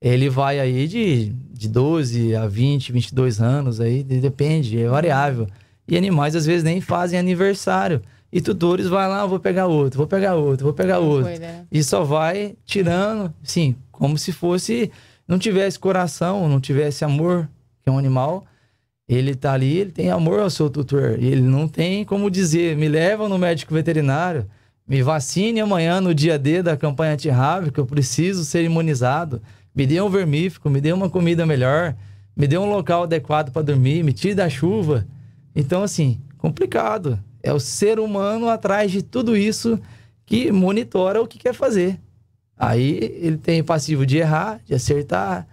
Ele vai aí de, de 12 a 20, 22 anos aí, depende, é variável. E animais às vezes nem fazem aniversário. E tutores vai lá, vou pegar outro, vou pegar outro, vou pegar não outro. Foi, né? E só vai tirando, sim, como se fosse não tivesse coração, não tivesse amor, que é um animal, ele tá ali, ele tem amor ao seu tutor. E ele não tem como dizer, me leva no médico veterinário, me vacine amanhã no dia D da campanha antirrábica, eu preciso ser imunizado. Me dê um vermífico, me dê uma comida melhor, me dê um local adequado para dormir, me tire da chuva. Então, assim, complicado. É o ser humano atrás de tudo isso que monitora o que quer fazer. Aí ele tem passivo de errar, de acertar,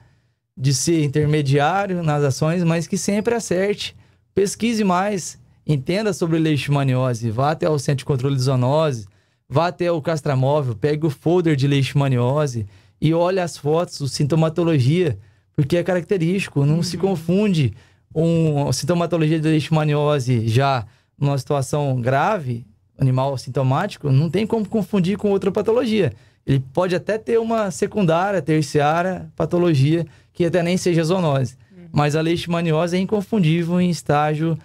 de ser intermediário nas ações, mas que sempre acerte. Pesquise mais, entenda sobre leishmaniose, vá até o centro de controle de zoonose, vá até o castramóvel, pegue o folder de leishmaniose e olhe as fotos, o sintomatologia, porque é característico, não uhum. se confunde um, sintomatologia de leishmaniose já numa situação grave, animal sintomático, não tem como confundir com outra patologia. Ele pode até ter uma secundária, terciária patologia, que até nem seja zoonose. Uhum. Mas a leishmaniose é inconfundível em estágio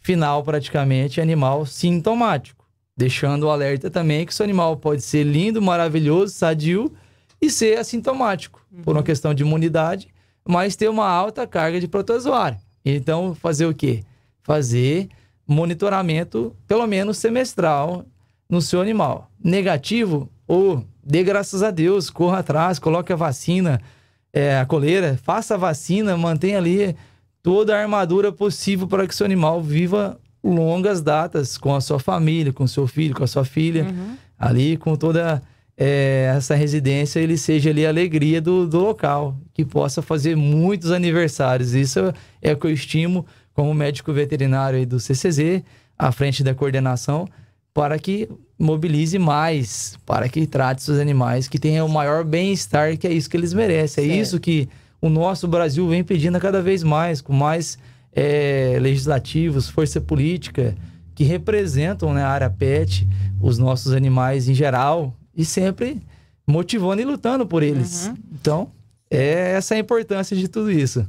final, praticamente, animal sintomático. Deixando o alerta também que seu animal pode ser lindo, maravilhoso, sadio e ser assintomático, uhum. por uma questão de imunidade, mas ter uma alta carga de protozoário. Então, fazer o quê? Fazer monitoramento, pelo menos semestral, no seu animal. Negativo, ou dê graças a Deus, corra atrás, coloque a vacina, é, a coleira, faça a vacina, mantenha ali toda a armadura possível para que seu animal viva longas datas com a sua família, com seu filho, com a sua filha, uhum. ali com toda é, essa residência, ele seja ali a alegria do, do local, que possa fazer muitos aniversários. Isso é o que eu estimo como médico veterinário do CCZ, à frente da coordenação, para que mobilize mais, para que trate seus animais que tenham o maior bem-estar, que é isso que eles merecem. É certo. isso que o nosso Brasil vem pedindo cada vez mais, com mais é, legislativos, força política, que representam né, a área pet, os nossos animais em geral, e sempre motivando e lutando por eles. Uhum. Então, é essa a importância de tudo isso.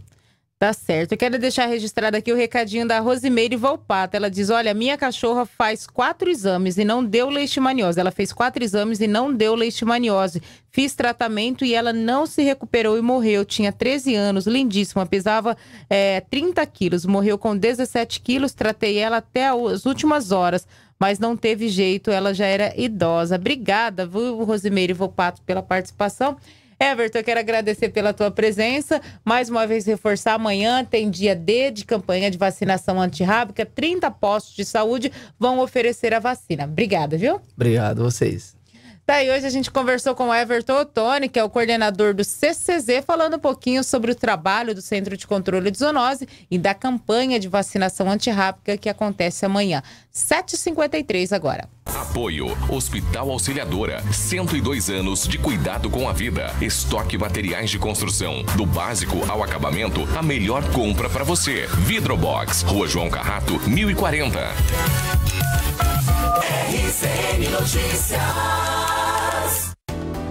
Tá certo. Eu quero deixar registrado aqui o recadinho da Rosimeire Volpato. Ela diz: Olha, minha cachorra faz quatro exames e não deu leishmaniose. Ela fez quatro exames e não deu leishmaniose. Fiz tratamento e ela não se recuperou e morreu. Tinha 13 anos, lindíssima, pesava é, eh, 30 quilos, morreu com 17 quilos. Tratei ela até as últimas horas, mas não teve jeito, ela já era idosa. Obrigada, viu, Rosimeire Volpato, pela participação. Everton, eu quero agradecer pela tua presença. Mais uma vez reforçar, amanhã tem dia D de campanha de vacinação antirrábica. 30 postos de saúde vão oferecer a vacina. Obrigada, viu? Obrigado, vocês. Tá, e hoje a gente conversou com o Everton Ottoni, que é o coordenador do CCZ, falando um pouquinho sobre o trabalho do Centro de Controle de Zoonose e da campanha de vacinação antirrábica que acontece amanhã. 7h53 agora. Apoio Hospital Auxiliadora, 102 anos de cuidado com a vida. Estoque materiais de construção, do básico ao acabamento, a melhor compra para você. Vidrobox, Rua João Carrato, 1040. RCN Notícias.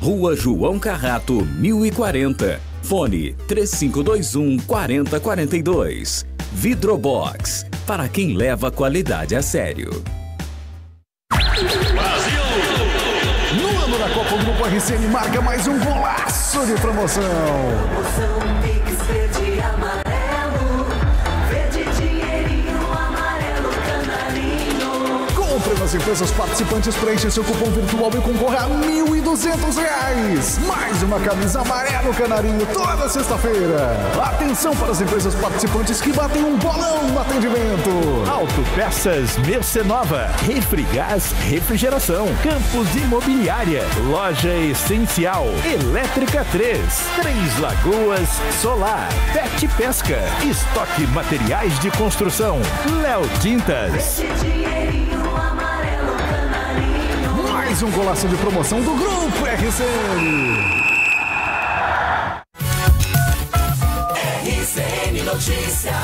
Rua João Carrato, 1040. Fone 3521 4042. Vidrobox. Para quem leva a qualidade a sério. Brasil! No ano da Copa, o Grupo RCN marca mais um golaço de promoção. promoção. As empresas participantes preenchem seu cupom virtual e concorra a R$ 1.200. Mais uma camisa amarelo canarinho toda sexta-feira. Atenção para as empresas participantes que batem um bolão no atendimento. Autopeças Mercenova, Refrigás Refrigeração, Campos Imobiliária, Loja Essencial, Elétrica 3, Três Lagoas, Solar, Pet Pesca, Estoque Materiais de Construção, Léo Tintas mais um golaço de promoção do Grupo RCN. RCN Notícias.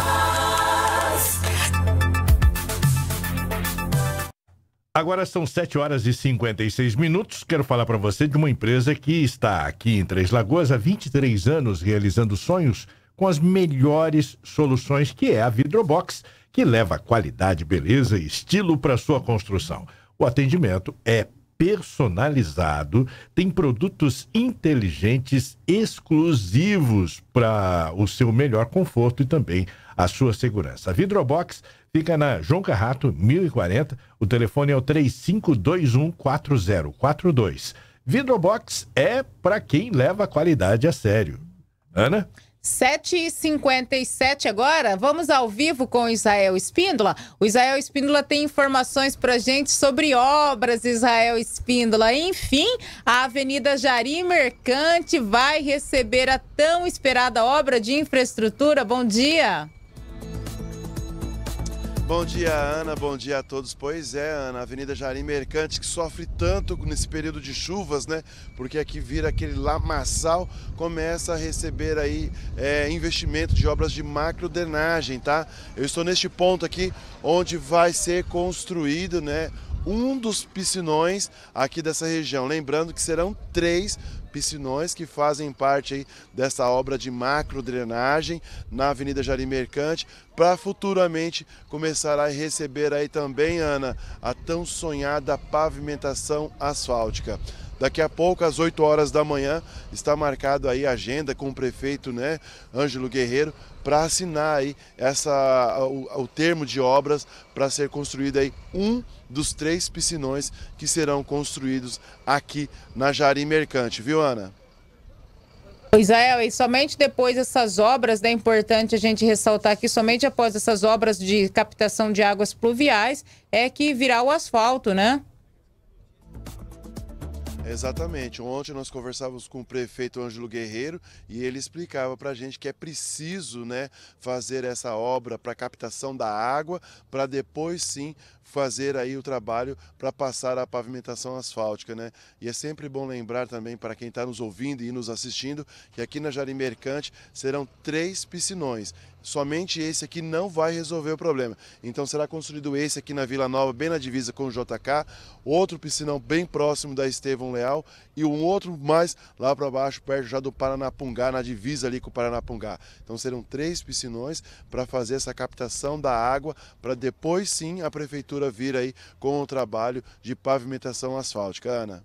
Agora são 7 horas e 56 minutos. Quero falar para você de uma empresa que está aqui em Três Lagoas há 23 anos realizando sonhos com as melhores soluções, que é a Vidrobox, que leva qualidade, beleza e estilo para sua construção. O atendimento é personalizado, tem produtos inteligentes exclusivos para o seu melhor conforto e também a sua segurança. A Vidrobox fica na João Carrato, 1040. O telefone é o 35214042. Vidrobox é para quem leva a qualidade a sério. Ana? 7h57 agora, vamos ao vivo com o Israel Espíndola. O Israel Espíndola tem informações para gente sobre obras, Israel Espíndola. Enfim, a Avenida Jari Mercante vai receber a tão esperada obra de infraestrutura. Bom dia! Bom dia, Ana. Bom dia a todos. Pois é, Ana, a Avenida Jari Mercante que sofre tanto nesse período de chuvas, né? Porque aqui vira aquele lamaçal, começa a receber aí é, investimento de obras de macro drenagem, tá? Eu estou neste ponto aqui onde vai ser construído, né? um dos piscinões aqui dessa região. Lembrando que serão três piscinões que fazem parte aí dessa obra de macro drenagem na Avenida Jari Mercante, para futuramente começar a receber aí também, Ana, a tão sonhada pavimentação asfáltica. Daqui a pouco, às 8 horas da manhã, está marcado aí a agenda com o prefeito, né, Ângelo Guerreiro, para assinar aí essa, o, o termo de obras para ser construído aí um dos três piscinões que serão construídos aqui na Jari Mercante, viu, Ana? Pois é, e somente depois dessas obras, né, é importante a gente ressaltar que somente após essas obras de captação de águas pluviais é que virá o asfalto, né? Exatamente. Ontem nós conversávamos com o prefeito Ângelo Guerreiro e ele explicava para a gente que é preciso né, fazer essa obra para captação da água, para depois sim fazer aí o trabalho para passar a pavimentação asfáltica. Né? E é sempre bom lembrar também para quem está nos ouvindo e nos assistindo que aqui na Jari Mercante serão três piscinões somente esse aqui não vai resolver o problema. Então será construído esse aqui na Vila Nova, bem na divisa com o JK, outro piscinão bem próximo da Estevão Leal e um outro mais lá para baixo, perto já do Paranapungá, na divisa ali com o Paranapungá. Então serão três piscinões para fazer essa captação da água, para depois sim a prefeitura vir aí com o trabalho de pavimentação asfáltica. Ana.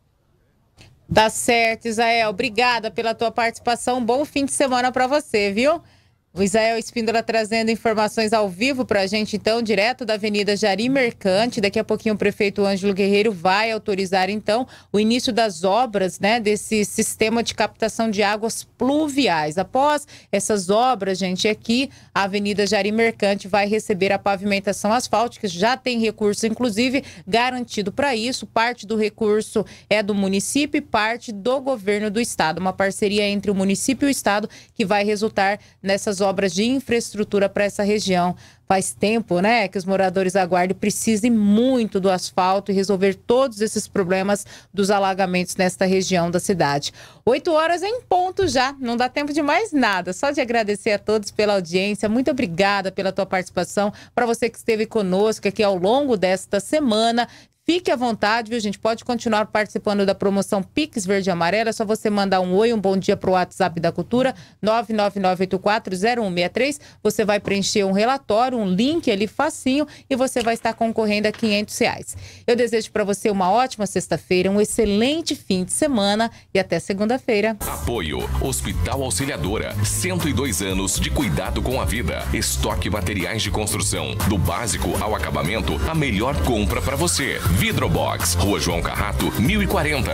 Tá certo, Isael. Obrigada pela tua participação. Bom fim de semana para você, viu? O Israel Espíndola trazendo informações ao vivo para a gente, então, direto da Avenida Jari Mercante. Daqui a pouquinho o prefeito Ângelo Guerreiro vai autorizar, então, o início das obras né, desse sistema de captação de águas pluviais. Após essas obras, gente, aqui, a Avenida Jari Mercante vai receber a pavimentação asfáltica. Já tem recurso, inclusive, garantido para isso. Parte do recurso é do município e parte do governo do estado. Uma parceria entre o município e o estado que vai resultar nessas as obras de infraestrutura para essa região. Faz tempo, né, que os moradores aguardam precisem muito do asfalto e resolver todos esses problemas dos alagamentos nesta região da cidade. Oito horas em ponto já, não dá tempo de mais nada. Só de agradecer a todos pela audiência, muito obrigada pela tua participação, para você que esteve conosco aqui ao longo desta semana Fique à vontade, viu, gente? Pode continuar participando da promoção Pix Verde e Amarela. É só você mandar um oi, um bom dia para o WhatsApp da Cultura, 999840163. Você vai preencher um relatório, um link ali facinho e você vai estar concorrendo a 500 reais. Eu desejo para você uma ótima sexta-feira, um excelente fim de semana e até segunda-feira. Apoio Hospital Auxiliadora, 102 anos de cuidado com a vida. Estoque materiais de construção, do básico ao acabamento, a melhor compra para você. Vidrobox, Rua João Carrato, 1040.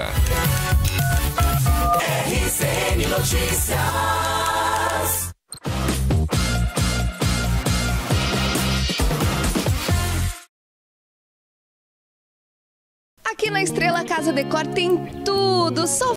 RCN Notícias. Aqui na Estrela Casa Decor tem tudo, só